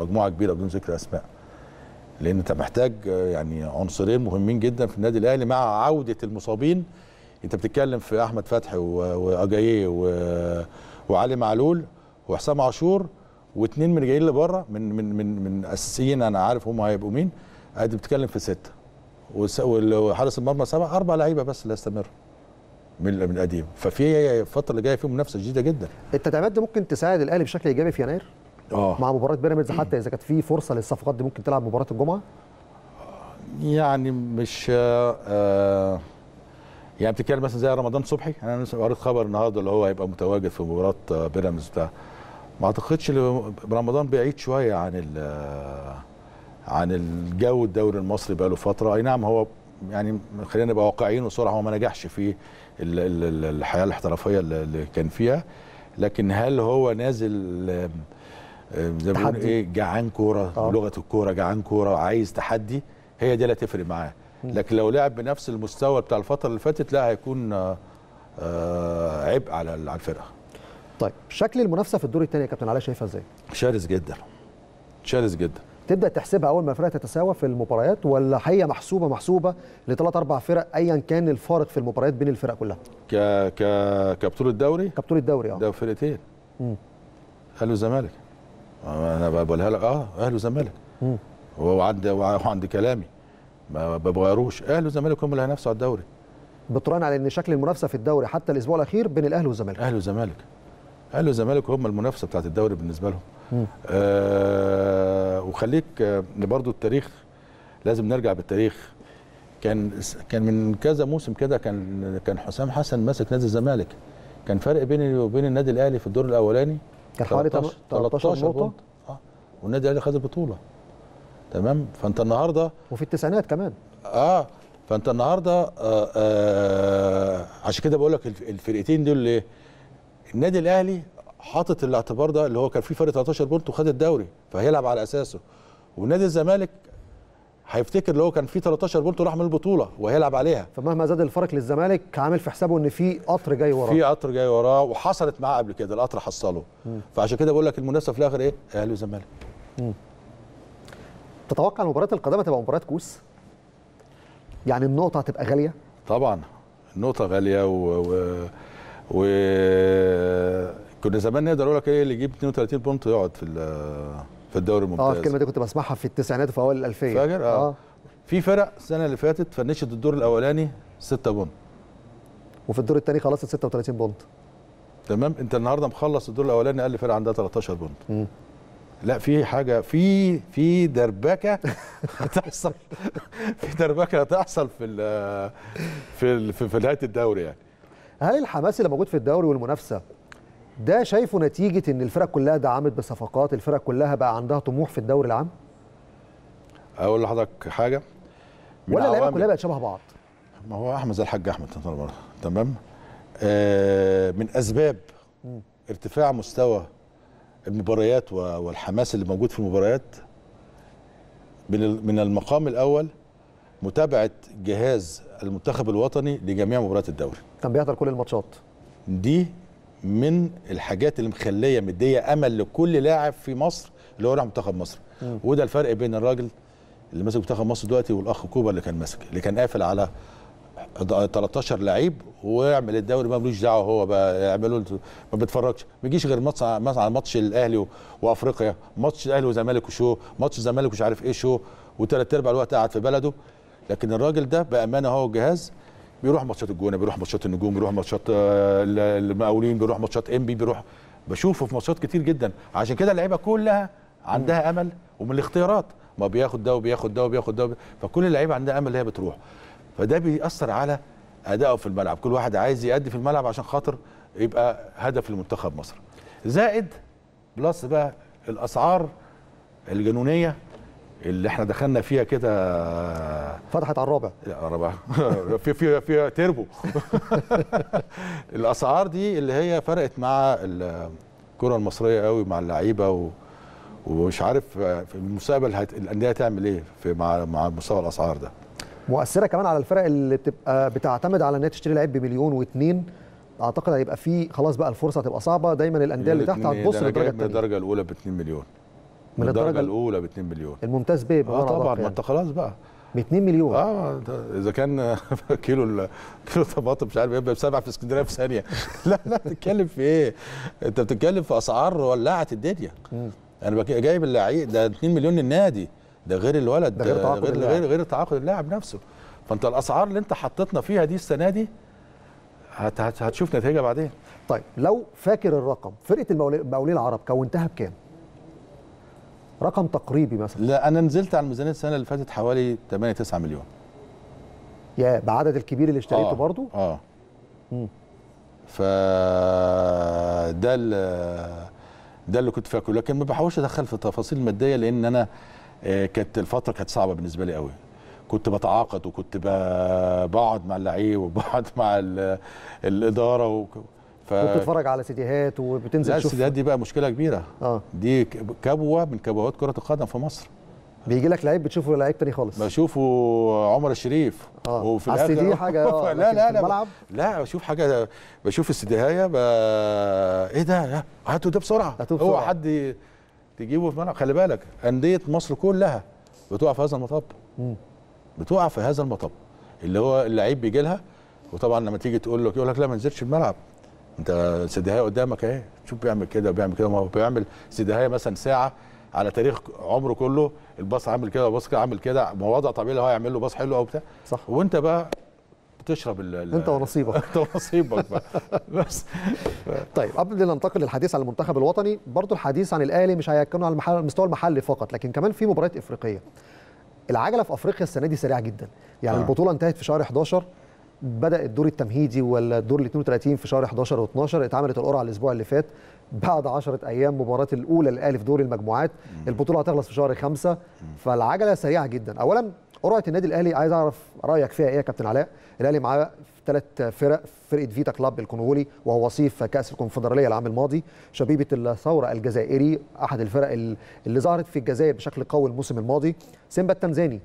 مجموعه كبيره بدون ذكر اسماء لان انت محتاج يعني عنصرين مهمين جدا في النادي الاهلي مع عوده المصابين انت بتتكلم في احمد فتحي واجاييه وعلي معلول وحسام عاشور واثنين من جايين لبره من من من من اساسيين انا عارف هم هيبقوا مين ادي بتتكلم في سته وحارس المرمى سبع اربع لعيبه بس اللي هيستمروا من من القديم ففي الفتره اللي جايه في منافسه شديده جدا التدعيمات دي ممكن تساعد الاهلي بشكل ايجابي في يناير اه مع مباراه بيراميدز حتى اذا كانت في فرصه للصفقات دي ممكن تلعب مباراه الجمعه يعني مش آه, آه، يعني بتتكلم مثلا زي رمضان صبحي انا قريت خبر النهارده اللي هو هيبقى متواجد في مباراه آه، بيراميدز بتاع ما اعتقدش رمضان بعيد شويه عن آه، عن الجو الدوري المصري بقاله فتره اي نعم هو يعني خلينا نبقى واقعيين وصراحه هو ما نجحش في الحياه الاحترافيه اللي كان فيها لكن هل هو نازل زي ما ايه جعان كوره آه. لغه الكوره جعان كوره عايز تحدي هي دي اللي هتفرق معاه لكن لو لعب بنفس المستوى بتاع الفتره اللي فاتت لا هيكون آه، آه، عبء على على الفرقه طيب شكل المنافسه في الدور الثاني يا كابتن علي شايفها ازاي شرس جدا شرس جدا تبدا تحسبها اول ما الفرق تتساوى في المباريات ولا هي محسوبه محسوبه لثلاث اربع فرق ايا كان الفارق في المباريات بين الفرق كلها ك ك كبطوله دوري كبطوله دوري اه ده فرقتين اهلي وزمالك انا بقولها لك اه اهلي والزمالك وعند وعند كلامي ما بغيروش اهلي وزمالك هم اللي هينافسوا على الدوري بتراهن على ان شكل المنافسه في الدوري حتى الاسبوع الاخير بين الاهلي والزمالك اهلي وزمالك اهلي وزمالك هم المنافسه بتاعت الدوري بالنسبه لهم آه وخليك آه، برضو التاريخ لازم نرجع بالتاريخ كان كان من كذا موسم كده كان كان حسام حسن ماسك نادي الزمالك كان فرق بين وبين النادي الاهلي في الدور الاولاني كان حوالي 13, 13 نقطه اه والنادي الاهلي خد البطوله تمام فانت النهارده وفي التسعينات كمان اه فانت النهارده آه آه عشان كده بقول لك الفرقتين دول النادي الاهلي حاطط الاعتبار ده اللي هو كان فيه فرق 13 بونت وخد الدوري فهيلعب على اساسه ونادي الزمالك هيفتكر اللي هو كان فيه 13 بونت وراح من البطوله وهيلعب عليها فمهما زاد الفرق للزمالك عامل في حسابه ان في قطر جاي وراه في قطر جاي وراه وحصلت معاه قبل كده القطر حصله م. فعشان كده بقول لك المنافسه في الاخر ايه اهلي وزمالك تتوقع المباريات القادمه تبقى مباريات كوس يعني النقطه هتبقى غاليه طبعا النقطه غاليه و, و... و... كنا زمان نقدر اقول لك ايه اللي يجيب 32 بونت يقعد في في الدوري آه، الممتاز اه الكلمه دي كنت بسمعها في التسعينات وفي اوائل الالفيه فاكر اه, آه. في فرق السنه اللي فاتت فنشت الدور الاولاني 6 بونت وفي الدور الثاني خلصت 36 بونت تمام انت النهارده مخلص الدور الاولاني اقل فرقه عندها 13 بونت لا في حاجه في في دربكه هتحصل في دربكه هتحصل في في في نهايه الدوري يعني هل الحماس اللي موجود في الدوري والمنافسه ده شايفه نتيجه ان الفرق كلها دعمت بصفقات الفرق كلها بقى عندها طموح في الدوري العام اقول لحضرتك حاجه ولا اللعيبه كلها بقت شبه بعض ما هو احمد زي الحاج احمد تمام آه من اسباب م. ارتفاع مستوى المباريات والحماس اللي موجود في المباريات من المقام الاول متابعه جهاز المنتخب الوطني لجميع مباريات الدوري كان بيحضر كل الماتشات دي من الحاجات اللي مخليه مديه امل لكل لاعب في مصر اللي هو راح منتخب مصر مم. وده الفرق بين الراجل اللي ماسك منتخب مصر دلوقتي والاخ كوبا اللي كان ماسك اللي كان قافل على 13 لعيب ويعمل الدوري ما ملوش دعوه هو بقى يعملوا ما بيتفرجش ما بيجيش غير ماتش على ماتش الاهلي وافريقيا ماتش الاهلي وزمالك وشو ماتش الزمالك مش عارف ايه شو وثلاث ارباع الوقت قاعد في بلده لكن الراجل ده بامانه هو الجهاز بيروح ماتشات الجونه بيروح ماتشات النجوم بيروح ماتشات آه، المقاولين بيروح ماتشات انبي بيروح بشوفه في ماتشات كتير جدا عشان كده اللعيبه كلها عندها امل ومن الاختيارات ما بياخد ده وبياخد ده وبياخد ده فكل اللعيبه عندها امل هي بتروح فده بيأثر على ادائه في الملعب كل واحد عايز يأدي في الملعب عشان خاطر يبقى هدف لمنتخب مصر زائد بلس بقى الاسعار الجنونيه اللي احنا دخلنا فيها كده فتحت على الرابع الرابع في في في تربو الاسعار دي اللي هي فرقت مع الكره المصريه قوي مع اللعيبه و... ومش عارف في المستقبل هت... الانديه تعمل ايه في مع مع مستوى الاسعار ده مؤثره كمان على الفرق اللي بتبقى بتعتمد على انها تشتري لعيب بمليون واثنين اعتقد هيبقى في خلاص بقى الفرصه هتبقى صعبه دايما الانديه اللي تحت هتبص للدرجه الثانيه الدرجه الاولى ب 2 مليون من الدرجه الاولى ب 2 مليون الممتاز بيه اه طبعا ما يعني. انت خلاص بقى ب 2 مليون اه اذا كان كيلو كيلو طماطم مش عارف إيه، يبقى بسبعه في اسكندريه في ثانيه لا لا بتتكلم في ايه؟ انت بتتكلم في اسعار ولعت الدنيا انا جايب اللعيب ده 2 مليون للنادي ده غير الولد ده غير تعاقد غير اللاعب. غير, غير تعاقد اللاعب نفسه فانت الاسعار اللي انت حطيتنا فيها دي السنه دي هتشوف نتيجه بعدين طيب لو فاكر الرقم فرقه المقاولين العرب كونتها بكام؟ رقم تقريبي مثلا لا انا نزلت على الميزانيه السنه اللي فاتت حوالي 8 9 مليون يا بعدد الكبير اللي اشتريته آه برضو اه امم ف ده اللي ده اللي كنت فاكره لكن ما بحاولش ادخل في تفاصيل ماديه لان انا آه، كانت الفتره كانت صعبه بالنسبه لي قوي كنت بتعاقد وكنت بقعد مع اللعيب وبقعد مع الاداره ف... وبتتفرج على سيديهات وبتنزل لا تشوف السيديهات دي بقى مشكله كبيره اه دي كبوه من كبوات كره القدم في مصر بيجي لك لعيب بتشوفه لعيب تاني خالص بشوفه عمر الشريف اه وفي الاخر دي حاجه اه لا لا لا ب... لا بشوف حاجه بشوف السدهايه ب... ايه ده هاتوا ده بسرعه بسرعه هو حد تجيبه في ملعب خلي بالك انديه مصر كلها بتقع في هذا المطب بتقع في هذا المطب اللي هو اللعيب بيجي لها وطبعا لما تيجي تقول له يقول لك لا ما نزلتش الملعب انت سيديهايا قدامك اهي شوف بيعمل كده وبيعمل كده ما هو بيعمل سيديهايا مثلا ساعه على تاريخ عمره كله الباص عامل كده والباص كده عامل كده وضع طبيعي اللي هو هيعمل له باص حلو او بتاع صح وانت بقى بتشرب ال انت ونصيبك انت ونصيبك بقى بس طيب قبل ما ننتقل للحديث عن المنتخب الوطني برضه الحديث عن الاهلي مش هيتكلم على المحل المستوى المحلي فقط لكن كمان في مباريات افريقيه العجله في افريقيا السنه دي سريعه جدا يعني آه. البطوله انتهت في شهر 11 بدا الدور التمهيدي ولا الدور ال 32 في شهر 11 و12 اتعملت القرعه الاسبوع اللي فات بعد 10 ايام مباراه الاولى للاهلي في دور المجموعات البطوله هتخلص في شهر 5 فالعجله سريعه جدا اولا قرعه النادي الاهلي عايز اعرف رايك فيها ايه يا كابتن علاء الاهلي معاه ثلاث فرق فرقه فيتا كلاب الكونغولي وهو وصيف كاس الكونفدراليه العام الماضي شبيبه الثوره الجزائري احد الفرق اللي ظهرت في الجزائر بشكل قوي الموسم الماضي سيمبا التنزاني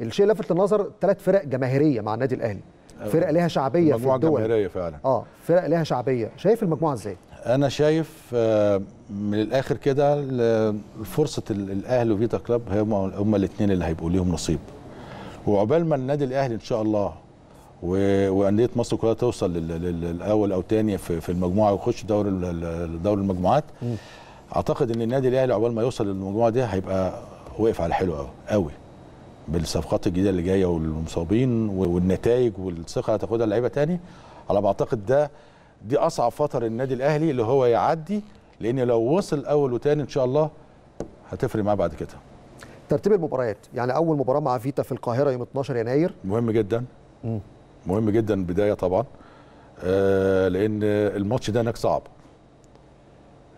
الشيء لافت للنظر ثلاث فرق جماهيريه مع النادي الاهلي فرق ليها شعبيه في الدول مجموعه جماهيريه فعلا اه فرق ليها شعبيه شايف المجموعه ازاي انا شايف آه، من الاخر كده فرصه الاهلي وفيتا كلاب هم هم الاثنين اللي هيبقوا ليهم نصيب وعقبال ما النادي الاهلي ان شاء الله وانديه مصر كلها توصل للاول او ثاني في المجموعه ويخش دور دوري المجموعات اعتقد ان النادي الاهلي عقبال ما يوصل للمجموعه دي هيبقى وقف على حلو قوي قوي بالصفقات الجديده اللي جايه والمصابين والنتائج والثقه هتاخدها اللعيبه تاني على ما اعتقد ده دي اصعب فتره للنادي الاهلي اللي هو يعدي لان لو وصل اول وتاني ان شاء الله هتفرق معاه بعد كده ترتيب المباريات يعني اول مباراه مع فيتا في القاهره يوم 12 يناير مهم جدا مم. مهم جدا بدايه طبعا آه لان الماتش ده هناك صعب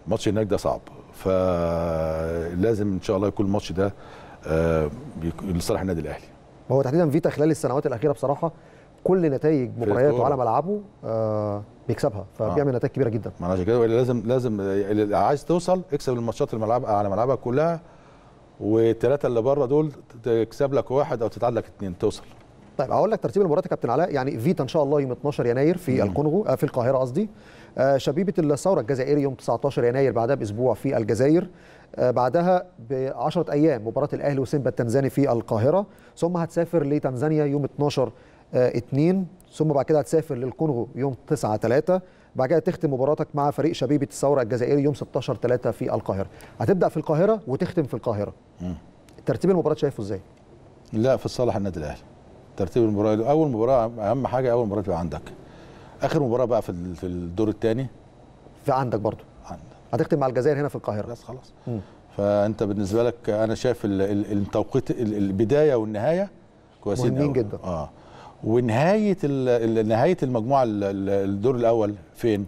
الماتش هناك ده صعب فلازم ان شاء الله يكون الماتش ده آه، لصالح النادي الاهلي هو تحديدا فيتا خلال السنوات الاخيره بصراحه كل نتائج مبارياته على ملعبه آه بيكسبها فبيعمل آه. نتائج كبيره جدا ما عشان كده لازم لازم عايز توصل اكسب الماتشات الملعب على ملعبك كلها والثلاثه اللي بره دول تكسب لك واحد او تتعادل لك اثنين توصل طيب هقول لك ترتيب المباريات يا كابتن علاء يعني فيتا ان شاء الله يوم 12 يناير في الكونغو آه في القاهره قصدي آه شبيبه الثوره الجزائري يوم 19 يناير بعدها باسبوع في الجزائر آه، بعدها ب 10 ايام مباراه الاهلي وسيمبا التنزاني في القاهره ثم هتسافر لتنزانيا يوم 12 2 آه، ثم بعد كده هتسافر للكونغو يوم 9 3 بعد كده تختم مباراتك مع فريق شبيبه الثوره الجزائري يوم 16 3 في القاهره هتبدا في القاهره وتختم في القاهره ترتيب المباراه شايفه ازاي لا في صالح النادي الاهلي ترتيب المباراه اول مباراه اهم حاجه اول مباراه تبقى عندك اخر مباراه بقى في الدور الثاني في عندك برضه هتختم مع الجزائر هنا في القاهره بس خلاص م. فانت بالنسبه لك انا شايف التوقيت البدايه والنهايه كويسين مهمين جدا اه ونهايه نهايه المجموعه الدور الاول فين؟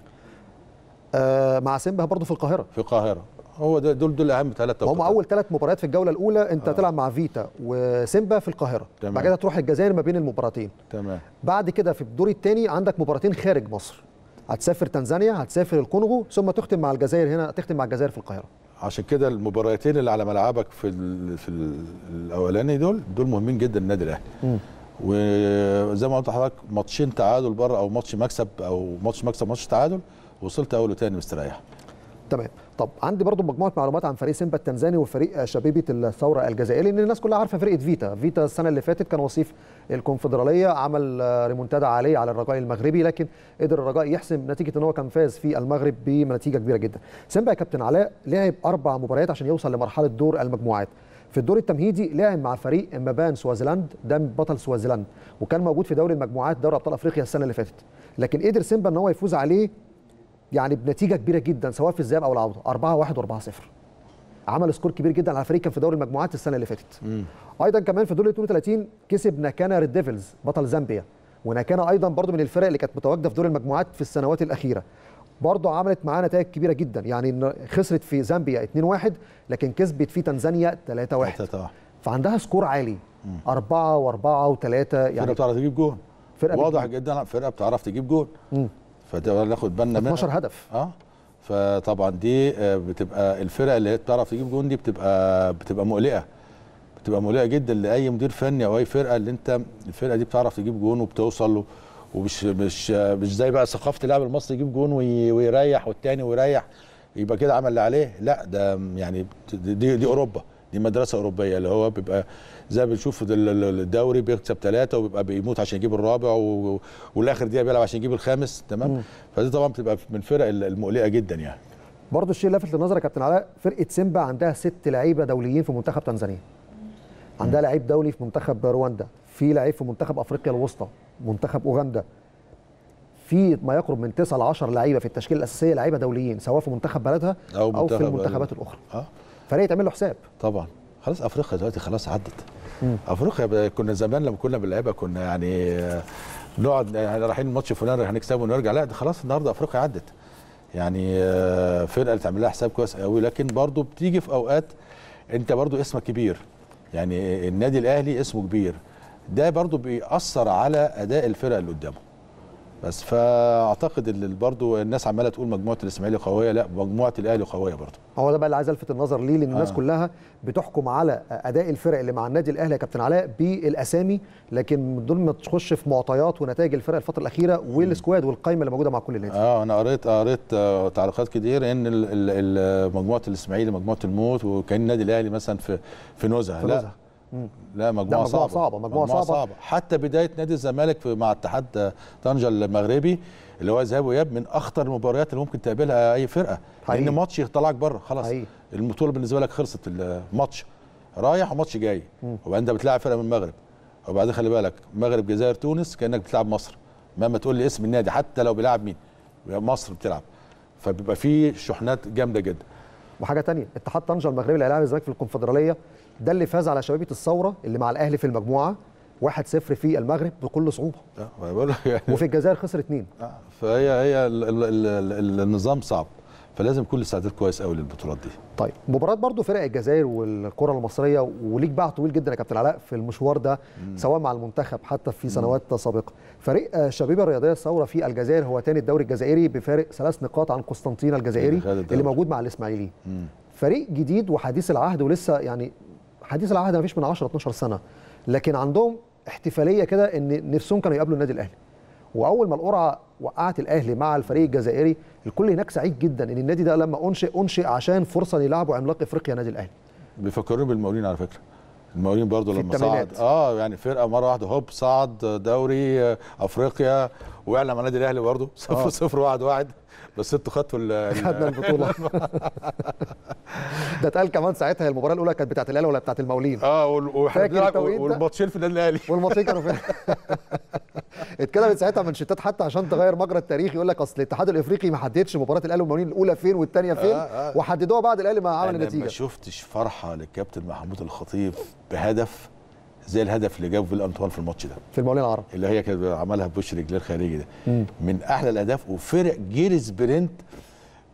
آه مع سيمبا برضه في القاهره في القاهره هو دول دول اهم ثلاث هم اول ثلاث مباريات في الجوله الاولى انت آه. تلعب مع فيتا وسيمبا في القاهره تمام. بعد كده تروح الجزائر ما بين المباراتين تمام بعد كده في الدور الثاني عندك مباراتين خارج مصر هتسافر تنزانيا هتسافر الكونغو ثم تختم مع الجزائر هنا تختم مع الجزائر في القاهره عشان كده المباراتين اللي على ملعبك في في الاولاني دول دول مهمين جدا للنادي الاهلي وزي ما قلت لحضرتك ماتشين تعادل بره او ماتش مكسب او ماتش مكسب ماتش تعادل وصلت اول وثاني مستريح تمام طب عندي برضو مجموعه معلومات عن فريق سيمبا التنزاني وفريق شبيبه الثوره الجزائري لان الناس كلها عارفه فرقه فيتا فيتا السنه اللي فاتت كان وصيف الكونفدراليه عمل ريمونتادا عاليه على الرجاء المغربي لكن قدر الرجاء يحسم نتيجه ان هو كان فاز في المغرب بنتيجه كبيره جدا سيمبا يا كابتن علاء لعب اربع مباريات عشان يوصل لمرحله دور المجموعات في الدور التمهيدي لعب مع فريق مبان سوازيلاند ده بطل سوازيلاند وكان موجود في دوري المجموعات دوري ابطال افريقيا السنه اللي فاتت لكن قدر سيمبا ان هو يفوز عليه يعني بنتيجه كبيره جدا سواء في الذهاب او العوده 4 1 و4 0 عمل سكور كبير جدا على فريق كان في دوري المجموعات السنه اللي فاتت مم. ايضا كمان في دور 32 كسب ناكانا ريد ديفلز بطل زامبيا وناكانا ايضا برضو من الفرق اللي كانت متواجده في دور المجموعات في السنوات الاخيره برضو عملت معاه نتائج كبيره جدا يعني خسرت في زامبيا 2-1 لكن كسبت في تنزانيا 3-1 فعندها سكور عالي 4 و4 و3 يعني فرقة بتعرف تجيب جول واضح جدا فرقة بتعرف تجيب جول فتقدر ناخد بالنا منها 12 هدف اه فطبعا دي آه، بتبقى الفرق اللي بتعرف تجيب جون دي بتبقى بتبقى مقلقه بتبقى مقلقه جدا لاي مدير فني او اي فرقه اللي انت الفرقه دي بتعرف تجيب جون وبتوصل له ومش مش مش زي بقى ثقافه اللاعب المصري يجيب جون ويريح والتاني ويريح يبقى كده عمل اللي عليه لا ده يعني دي, دي اوروبا دي مدرسه اوروبيه اللي هو بيبقى زي ما بنشوف الدوري بيكسب ثلاثه وبيبقى بيموت عشان يجيب الرابع والاخر دقيقه بيلعب عشان يجيب الخامس تمام فدي طبعا بتبقى من الفرق المقلقه جدا يعني برضه الشيء لافت للنظر يا كابتن علاء فرقه سيمبا عندها ست لعيبه دوليين في منتخب تنزانيا عندها لعيب دولي في منتخب رواندا في لعيب في منتخب افريقيا الوسطى منتخب اوغندا في ما يقرب من 9 ل 10 لعيبه في التشكيله الاساسيه لعيبه دوليين سواء في منتخب بلدها او, أو في المنتخبات بلد. الاخرى آه. فريق يتعمل له حساب طبعا خلاص افريقيا دلوقتي خلاص عدت مم. افريقيا كنا زمان لما كنا بنلعبها كنا يعني آه، نقعد يعني رايحين الماتش فلان هنكسبه ونرجع لا ده خلاص النهارده افريقيا عدت يعني آه، فرقه اللي تعمل لها حساب كويس قوي لكن برضو بتيجي في اوقات انت برضو اسمك كبير يعني النادي الاهلي اسمه كبير ده برضو بيأثر على اداء الفرقه اللي قدامه بس فاعتقد ان برضه الناس عماله تقول مجموعه الاسماعيلي قويه لا مجموعه الاهلي قويه برضه هو ده بقى اللي عايز الفت النظر ليه لان الناس آه. كلها بتحكم على اداء الفرق اللي مع النادي الاهلي يا كابتن علاء بالاسامي لكن من دون ما تخش في معطيات ونتائج الفرق الفتره الاخيره والسكواد والقائمه اللي موجوده مع كل النادي اه انا قريت قريت آه، تعليقات كتير ان مجموعه الاسماعيلي مجموعه الموت وكان النادي الاهلي مثلا في في نزهه لا لا مجموعه صعبه صعبه مجموعه صعبه. صعبه حتى بدايه نادي الزمالك مع اتحاد طنجه المغربي اللي هو ذهاب واياب من اخطر المباريات اللي ممكن تقابلها اي فرقه حقيقي. لان ماتش يطلعك بره خلاص البطوله بالنسبه لك خلصت الماتش رايح وماتش جاي وبعدين انت بتلاعب فرقه من المغرب وبعدين خلي بالك مغرب جزائر تونس كانك بتلعب مصر مهما تقول لي اسم النادي حتى لو بيلعب مين مصر بتلعب فبيبقى في شحنات جامده جدا وحاجه تانية اتحاد طنجه المغربي اللي هيلاعب الزمالك في الكونفدراليه ده اللي فاز على شبابيه الثوره اللي مع الاهلي في المجموعه 1-0 في المغرب بكل صعوبه يعني وفي الجزائر خسر اثنين أه فهي هي الـ الـ الـ النظام صعب فلازم كل الاستعداد كويس قوي للبطولات دي طيب مباراه برضو فرق الجزائر والكره المصريه وليك باع طويل جدا يا كابتن علاء في المشوار ده مم. سواء مع المنتخب حتى في سنوات سابقه فريق آه، شبيبه الرياضيه الثوره في الجزائر هو ثاني الدوري الجزائري بفارق ثلاث نقاط عن قسطنطين الجزائري اللي موجود مع الاسماعيلي مم. فريق جديد وحديث العهد ولسه يعني حديث العهد ما فيش من 10 12 سنه لكن عندهم احتفاليه كده ان نفسهم كانوا يقابلوا النادي الاهلي واول ما القرعه وقعت الاهلي مع الفريق الجزائري الكل هناك سعيد جدا ان النادي ده لما انشئ انشئ عشان فرصه يلعبوا عملاق افريقيا نادي الاهلي بيفكروني بالمقاولين على فكره المقاولين برضه لما صعد اه يعني فرقه مره واحده هوب صعد دوري آه، افريقيا وقع مع النادي الاهلي برضه 0 0 1 1 بس انتوا خدتوا خدنا البطوله ده اتقال كمان ساعتها المباراه الاولى كانت بتاعت الاهلي ولا بتاعت المولين اه واحنا والماتشين في النادي الاهلي والماتشين كانوا فين اتكلمت ساعتها من شتات حتى عشان تغير مجرى التاريخ يقول لك اصل الاتحاد الافريقي ما حددش مباراه الاهلي والمولين الاولى فين والثانيه فين آه آه. وحددوها بعد الاهلي ما عمل النتيجه انا ما شفتش فرحه للكابتن محمود الخطيب بهدف زي الهدف اللي جابه فيل انطوان في الماتش ده في المقاولين العرب اللي هي كانت عملها بوش رجليه الخارجي ده مم. من احلى الاهداف وفرق جير سبرنت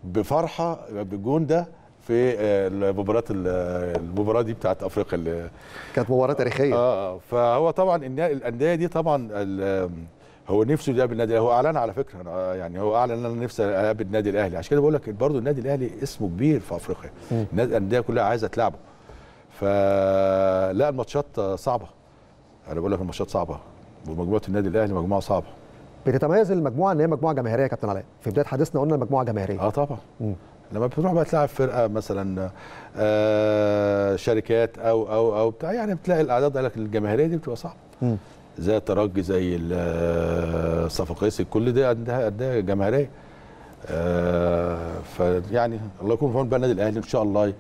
بفرحه بالجون ده في آه، المباراه المباراه دي بتاعت افريقيا اللي كانت مباراه تاريخيه اه, آه، فهو طبعا الانديه دي طبعا هو نفسه يقابل النادي الاهلي هو اعلن على فكره يعني هو اعلن ان انا نفسي اقابل النادي الاهلي عشان كده بقول لك برضه النادي الاهلي اسمه كبير في افريقيا الانديه كلها عايزه تلعبه فلا الماتشات صعبه انا بقول لك الماتشات صعبه ومجموعه النادي الاهلي مجموعه صعبه بتتميز المجموعه ان هي مجموعه جماهيريه يا كابتن علاء في بدايه حديثنا قلنا مجموعه جماهيريه اه طبعا لما بتروح بقى تلعب فرقه مثلا آه شركات او او او بتاع يعني بتلاقي الاعداد لك الجماهيريه دي بتبقى صعبه زي الترجي زي الصفاقسي آه، كل دي عندها انديه جماهيريه آه فيعني الله يكون في عون بقى النادي الاهلي ان شاء الله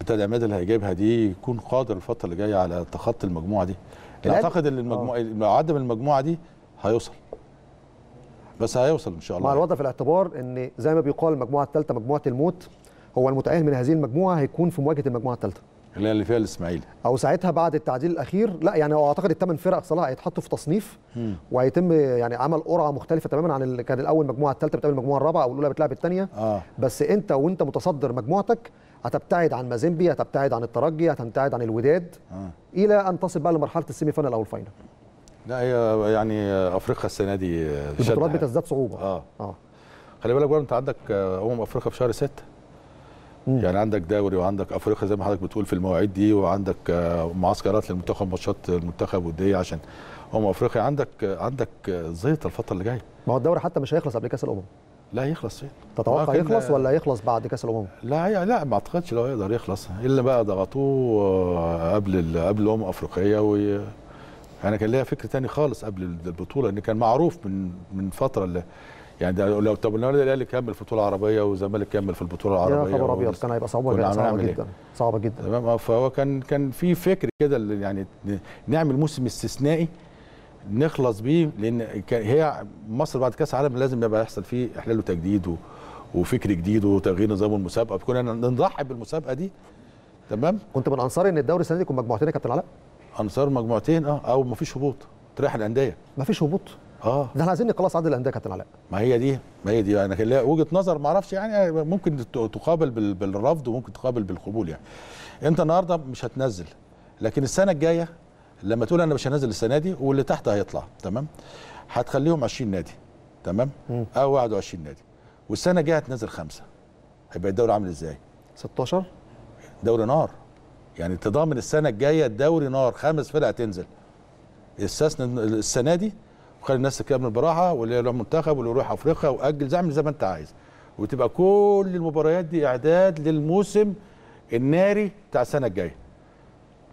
التدعيمات اللي هيجيبها دي يكون قادر الفتره اللي جايه على تخطي المجموعه دي اعتقد ان المجموعه آه. لو عدم المجموعه دي هيوصل بس هيوصل ان شاء الله مع الوضع في الاعتبار ان زي ما بيقال المجموعه الثالثه مجموعه الموت هو المتاهل من هذه المجموعه هيكون في مواجهه المجموعه الثالثه اللي هي اللي فيها الاسماعيلي او ساعتها بعد التعديل الاخير لا يعني هو اعتقد الثمان فرق صلاح هيتحطوا في تصنيف وهيتم يعني عمل قرعه مختلفه تماما عن اللي كان الاول المجموعه الثالثه بتقابل المجموعه الرابعه او الاولى بتلعب الثانيه آه. بس انت وانت متصدر مجموعتك هتبتعد عن مازيمبي هتبتعد عن الترجي هتبتعد عن الوداد آه. الى ان تصل بقى لمرحله السيمي فاينل او الفاينل لا هي يعني افريقيا السنه دي البطولات بتزداد صعوبه اه اه خلي بالك برضه انت عندك آه، امم افريقيا في شهر 6 يعني عندك دوري وعندك افريقيا زي ما حضرتك بتقول في المواعيد دي وعندك آه، معسكرات للمنتخب ماتشات المنتخب وديه عشان امم افريقيا عندك آه، عندك زيطه الفتره اللي جايه ما هو الدوري حتى مش هيخلص قبل كاس الامم لا هيخلص فين تتوقع يخلص ولا يخلص بعد كاس الامم لا لا ما اعتقدش لو يقدر يخلص الا بقى ضغطوه آه، قبل قبل الامم الافريقيه و انا يعني كان ليا فكر تاني خالص قبل البطوله ان كان معروف من من فتره اللي يعني لو طب لو الاهلي كمل في البطوله العربيه والزمالك كمل في البطوله العربيه يا خبر ابيض كان هيبقى صعبه جدا صعبه إيه؟ جدا صعبه جدا تمام آه، فهو كان كان في فكر كده يعني نعمل موسم استثنائي نخلص بيه لان هي مصر بعد كاس العالم لازم يبقى يحصل فيه احلال وتجديد وفكر جديد وتغيير نظام المسابقه فكنا نضحي بالمسابقه دي تمام كنت من انصار ان الدوري السنه دي يكون مجموعتين يا كابتن علاء انصار مجموعتين اه او مفيش هبوط تريح الانديه مفيش هبوط اه ده احنا عايزين نخلص عدد الانديه يا كابتن علاء ما هي دي ما هي دي انا كان لها وجهه نظر ما اعرفش يعني ممكن تقابل بالرفض وممكن تقابل بالقبول يعني انت النهارده مش هتنزل لكن السنه الجايه لما تقول انا مش هنزل السنه دي واللي تحت هيطلع تمام هتخليهم 20 نادي تمام او 21 نادي والسنه الجايه هتنزل خمسه هيبقى الدوري عامل ازاي 16 دوري نار يعني انت ضامن السنه الجايه الدوري نار خمس فرق هتنزل استثنى السنه دي وخلي الناس تكمل براحه واللي يروح منتخب واللي يروح افريقيا واجل اعمل زي ما انت عايز وتبقى كل المباريات دي اعداد للموسم الناري بتاع السنه الجايه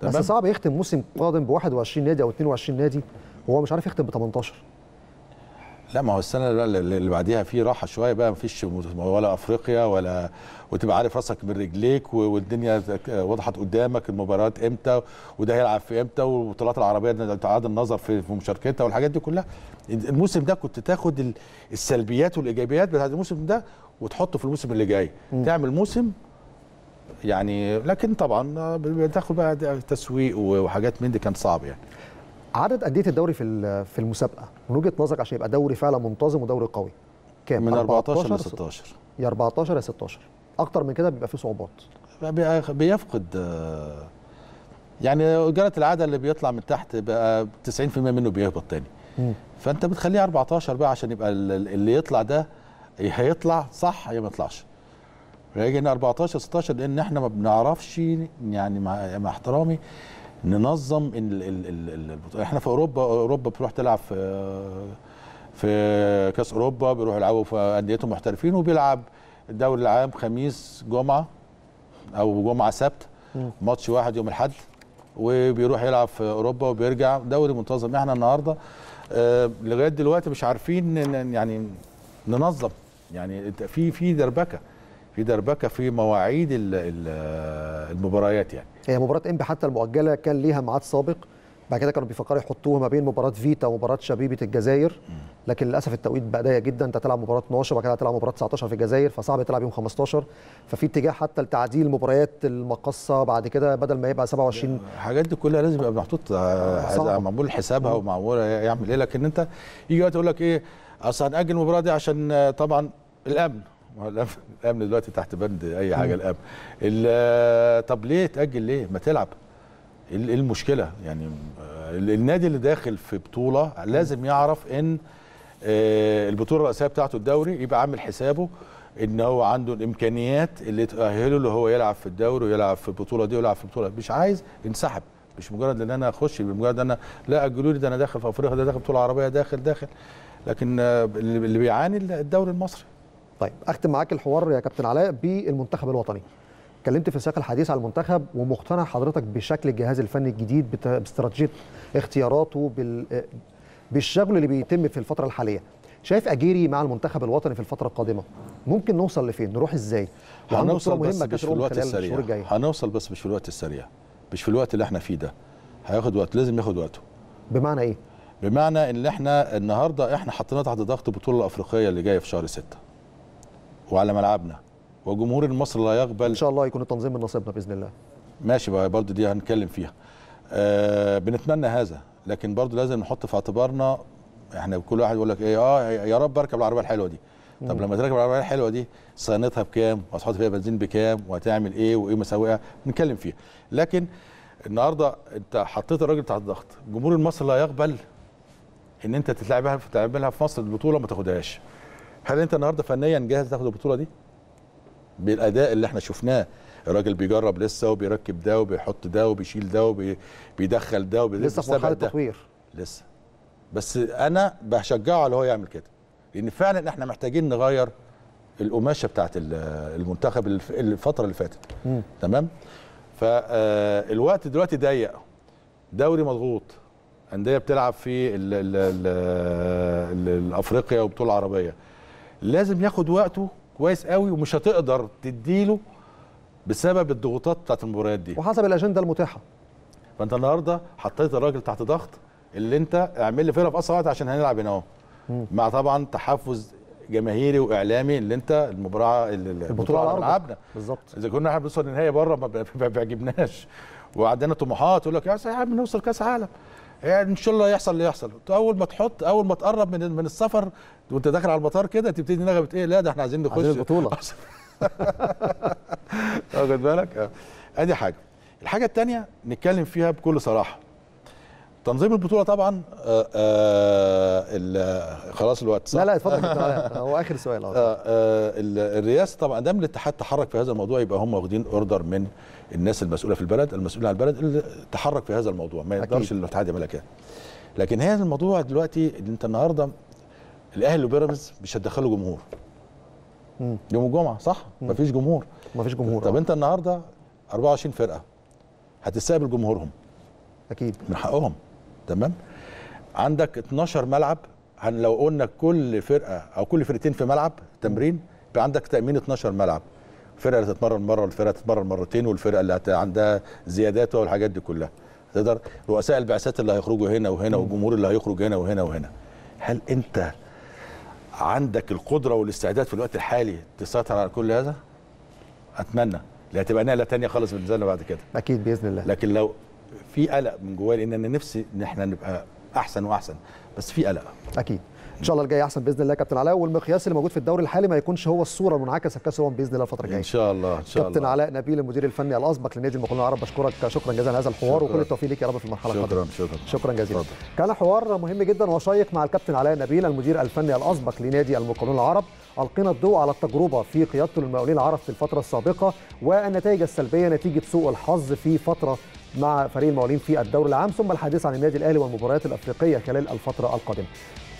بس صعب يختم موسم قادم ب 21 نادي او 22 نادي وهو مش عارف يختم ب 18 لا ما هو السنه اللي بعديها في راحه شويه بقى مفيش ولا افريقيا ولا وتبقى عارف راسك من رجليك والدنيا وضحت قدامك المباريات امتى وده هيلعب في امتى والبطولات العربيه تعاد النظر في مشاركتها والحاجات دي كلها الموسم ده كنت تاخد السلبيات والايجابيات بتاعت الموسم ده وتحطه في الموسم اللي جاي تعمل موسم يعني لكن طبعا بتاخد آه، بقى تسويق وحاجات من دي كان صعب يعني عدد انديه الدوري في في المسابقه من وجهه نظرك عشان يبقى دوري فعلا منتظم ودوري قوي كام من 14 ل 16 يا 14 يا 16 اكتر من كده بيبقى فيه صعوبات بيفقد آه، يعني جرت العاده اللي بيطلع من تحت بقى 90% منه بيهبط تاني فانت بتخليه 14 بقى عشان يبقى اللي يطلع ده هيطلع صح يا ما يطلعش هنا 14 16 لان احنا ما بنعرفش يعني مع, مع احترامي ننظم ال ال ال ال احنا في اوروبا اوروبا بتروح تلعب في في كاس اوروبا بيروحوا يلعبوا في انديتهم محترفين وبيلعب الدوري العام خميس جمعه او جمعه سبت ماتش واحد يوم الاحد وبيروح يلعب في اوروبا وبيرجع دوري منتظم احنا النهارده آه، لغايه دلوقتي مش عارفين يعني ننظم يعني في في دربكه في دربكه في مواعيد المباريات يعني هي مباراه انبي حتى المؤجله كان ليها ميعاد سابق بعد كده كانوا بيفكروا يحطوها ما بين مباراه فيتا ومباراه شبيبه الجزائر لكن للاسف التوقيت بقى ضيق جدا انت تلعب مباراه 12 وبعد كده تلعب مباراه 19 في الجزائر فصعب تلعب يوم 15 ففي اتجاه حتى لتعديل مباريات المقصه بعد كده بدل ما يبقى 27 الحاجات دي كلها لازم يبقى محطوط آه، معمول حسابها ومعمول يعمل ايه لكن انت يجي وقت يقول لك ايه اصل هنأجل المباراه دي عشان آه، طبعا الامن الامن دلوقتي تحت بند اي حاجه الامن طب ليه تاجل ليه ما تلعب ايه, إيه المشكله يعني النادي اللي داخل في بطوله لازم يعرف ان آه، البطوله الرئيسيه بتاعته الدوري يبقى عامل حسابه ان هو عنده الامكانيات اللي تاهله اللي هو يلعب في الدوري ويلعب في البطوله دي ويلعب في البطوله مش عايز ينسحب مش مجرد ان انا اخش بمجرد ان انا لا اجلوا لي ده انا داخل في افريقيا ده داخل بطوله عربيه داخل داخل لكن آه، اللي بيعاني الدوري المصري طيب اختم معاك الحوار يا كابتن علاء بالمنتخب الوطني اتكلمت في سياق الحديث على المنتخب ومقتنع حضرتك بشكل الجهاز الفني الجديد باستراتيجيه اختياراته بال... بالشغل اللي بيتم في الفتره الحاليه شايف اجيري مع المنتخب الوطني في الفتره القادمه ممكن نوصل لفين نروح ازاي هنوصل بس مش في الوقت السريع هنوصل بس مش في الوقت السريع مش في الوقت اللي احنا فيه ده هياخد وقت لازم ياخد وقته بمعنى ايه بمعنى ان احنا النهارده احنا حطينا تحت ضغط البطوله الافريقيه اللي جايه في شهر 6 وعلى ملعبنا وجمهور مصر لا يقبل ان شاء الله يكون التنظيم من نصيبنا باذن الله ماشي بقى برضه دي هنتكلم فيها آه بنتمنى هذا لكن برضه لازم نحط في اعتبارنا احنا كل واحد يقول لك ايه اه يا رب اركب العربيه الحلوه دي طب لما تركب العربيه الحلوه دي صيانتها بكام وهتحط فيها بنزين بكام وهتعمل ايه وايه مساوئها نتكلم فيها لكن النهارده انت حطيت الراجل تحت ضغط جمهور مصر لا يقبل ان انت تتلعبها تلعبها في مصر البطوله ما تاخدهاش هل انت النهارده فنيا جاهز تاخد البطوله دي؟ بالاداء اللي احنا شفناه الراجل بيجرب لسه وبيركب ده وبيحط ده وبيشيل ده وبيدخل ده وبي... لسه في مرحله تطوير لسه بس انا بشجعه على هو يعمل كده لان فعلا احنا محتاجين نغير القماشه بتاعت المنتخب الفتره اللي فاتت تمام فالوقت آه، دلوقتي ضيق دوري مضغوط انديه بتلعب في ال آه، افريقيا وبطوله عربيه لازم ياخد وقته كويس قوي ومش هتقدر تديله بسبب الضغوطات بتاعت المباريات دي وحسب الاجنده المتاحه فانت النهارده حطيت الراجل تحت ضغط اللي انت اعمل لي فرقه في اسرع وقت عشان هنلعب هنا اهو مع طبعا تحفز جماهيري واعلامي اللي انت المباراه البطوله لعبنا بالظبط اذا كنا احنا بنوصل للنهائي بره ما بيعجبناش وعندنا طموحات يقول لك يا عم نوصل كاس عالم يعني ان شاء الله يحصل اللي يحصل اول ما تحط اول ما تقرب من من السفر وانت داخل على المطار كده تبتدي نغمه ايه لا ده احنا عايزين نخش عايزين البطوله واخد بالك اه. ادي حاجه الحاجه الثانيه نتكلم فيها بكل صراحه تنظيم البطوله طبعا آه، آه، خلاص الوقت صح؟ لا لا اتفضل هو اخر سؤال آه، الرئاسه طبعا دام الاتحاد تحرك في هذا الموضوع يبقى هم واخدين اوردر من الناس المسؤوله في البلد المسؤولين عن البلد اللي تحرك في هذا الموضوع ما يقدرش الاتحاد يعمل كده لكن هذا الموضوع دلوقتي انت النهارده الاهلي وبيراميدز مش هتدخله جمهور مم. يوم الجمعه صح؟ مم. مفيش جمهور مفيش جمهور طب انت النهارده 24 فرقه هتستقبل جمهورهم اكيد من حقهم تمام عندك 12 ملعب لو قلنا كل فرقه او كل فرقتين في ملعب تمرين يبقى عندك تامين 12 ملعب الفرقه اللي هتتمرن مره والفرقه هتتمرن مرتين والفرقه اللي عندها زيادات والحاجات دي كلها تقدر رؤساء البعثات اللي هيخرجوا هنا وهنا والجمهور اللي هيخرج هنا وهنا وهنا هل انت عندك القدره والاستعداد في الوقت الحالي تسيطر على كل هذا اتمنى لا هتبقى نقله ثانيه خالص بالنسبه لنا بعد كده اكيد باذن الله لكن لو في قلق من جوايا لان انا نفسي ان احنا نبقى احسن واحسن بس في قلق اكيد ان شاء الله الجاي احسن باذن الله يا كابتن علاء والمقياس اللي موجود في الدوري الحالي ما يكونش هو الصوره المنعكسه في كاس الامم باذن الله الفتره الجايه ان شاء الله ان شاء الله كابتن علاء نبيل المدير الفني الاسبق لنادي المقاولين العرب بشكرك شكرا جزيلا لهذا هذا الحوار وكل التوفيق ليك يا رب في المرحله القادمه شكرا شكرا شكرا جزيلا كان حوار مهم جدا وشيق مع الكابتن علاء نبيل المدير الفني الاسبق لنادي المقاولين العرب القينا الضوء على التجربه في قيادته للمقاولين العرب في الفتره السابقه والنتائج السلبيه نتيجه سوء الحظ في فتره مع فريق المولين في الدوري العام ثم الحديث عن النادي الاهلي والمباريات الافريقيه خلال الفتره القادمه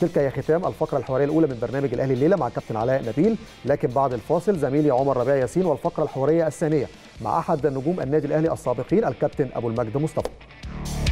تلك هي ختام الفقره الحواريه الاولى من برنامج الاهلي الليله مع الكابتن علاء نبيل لكن بعد الفاصل زميلي عمر ربيع ياسين والفقره الحواريه الثانيه مع احد نجوم النادي الاهلي السابقين الكابتن ابو المجد مصطفى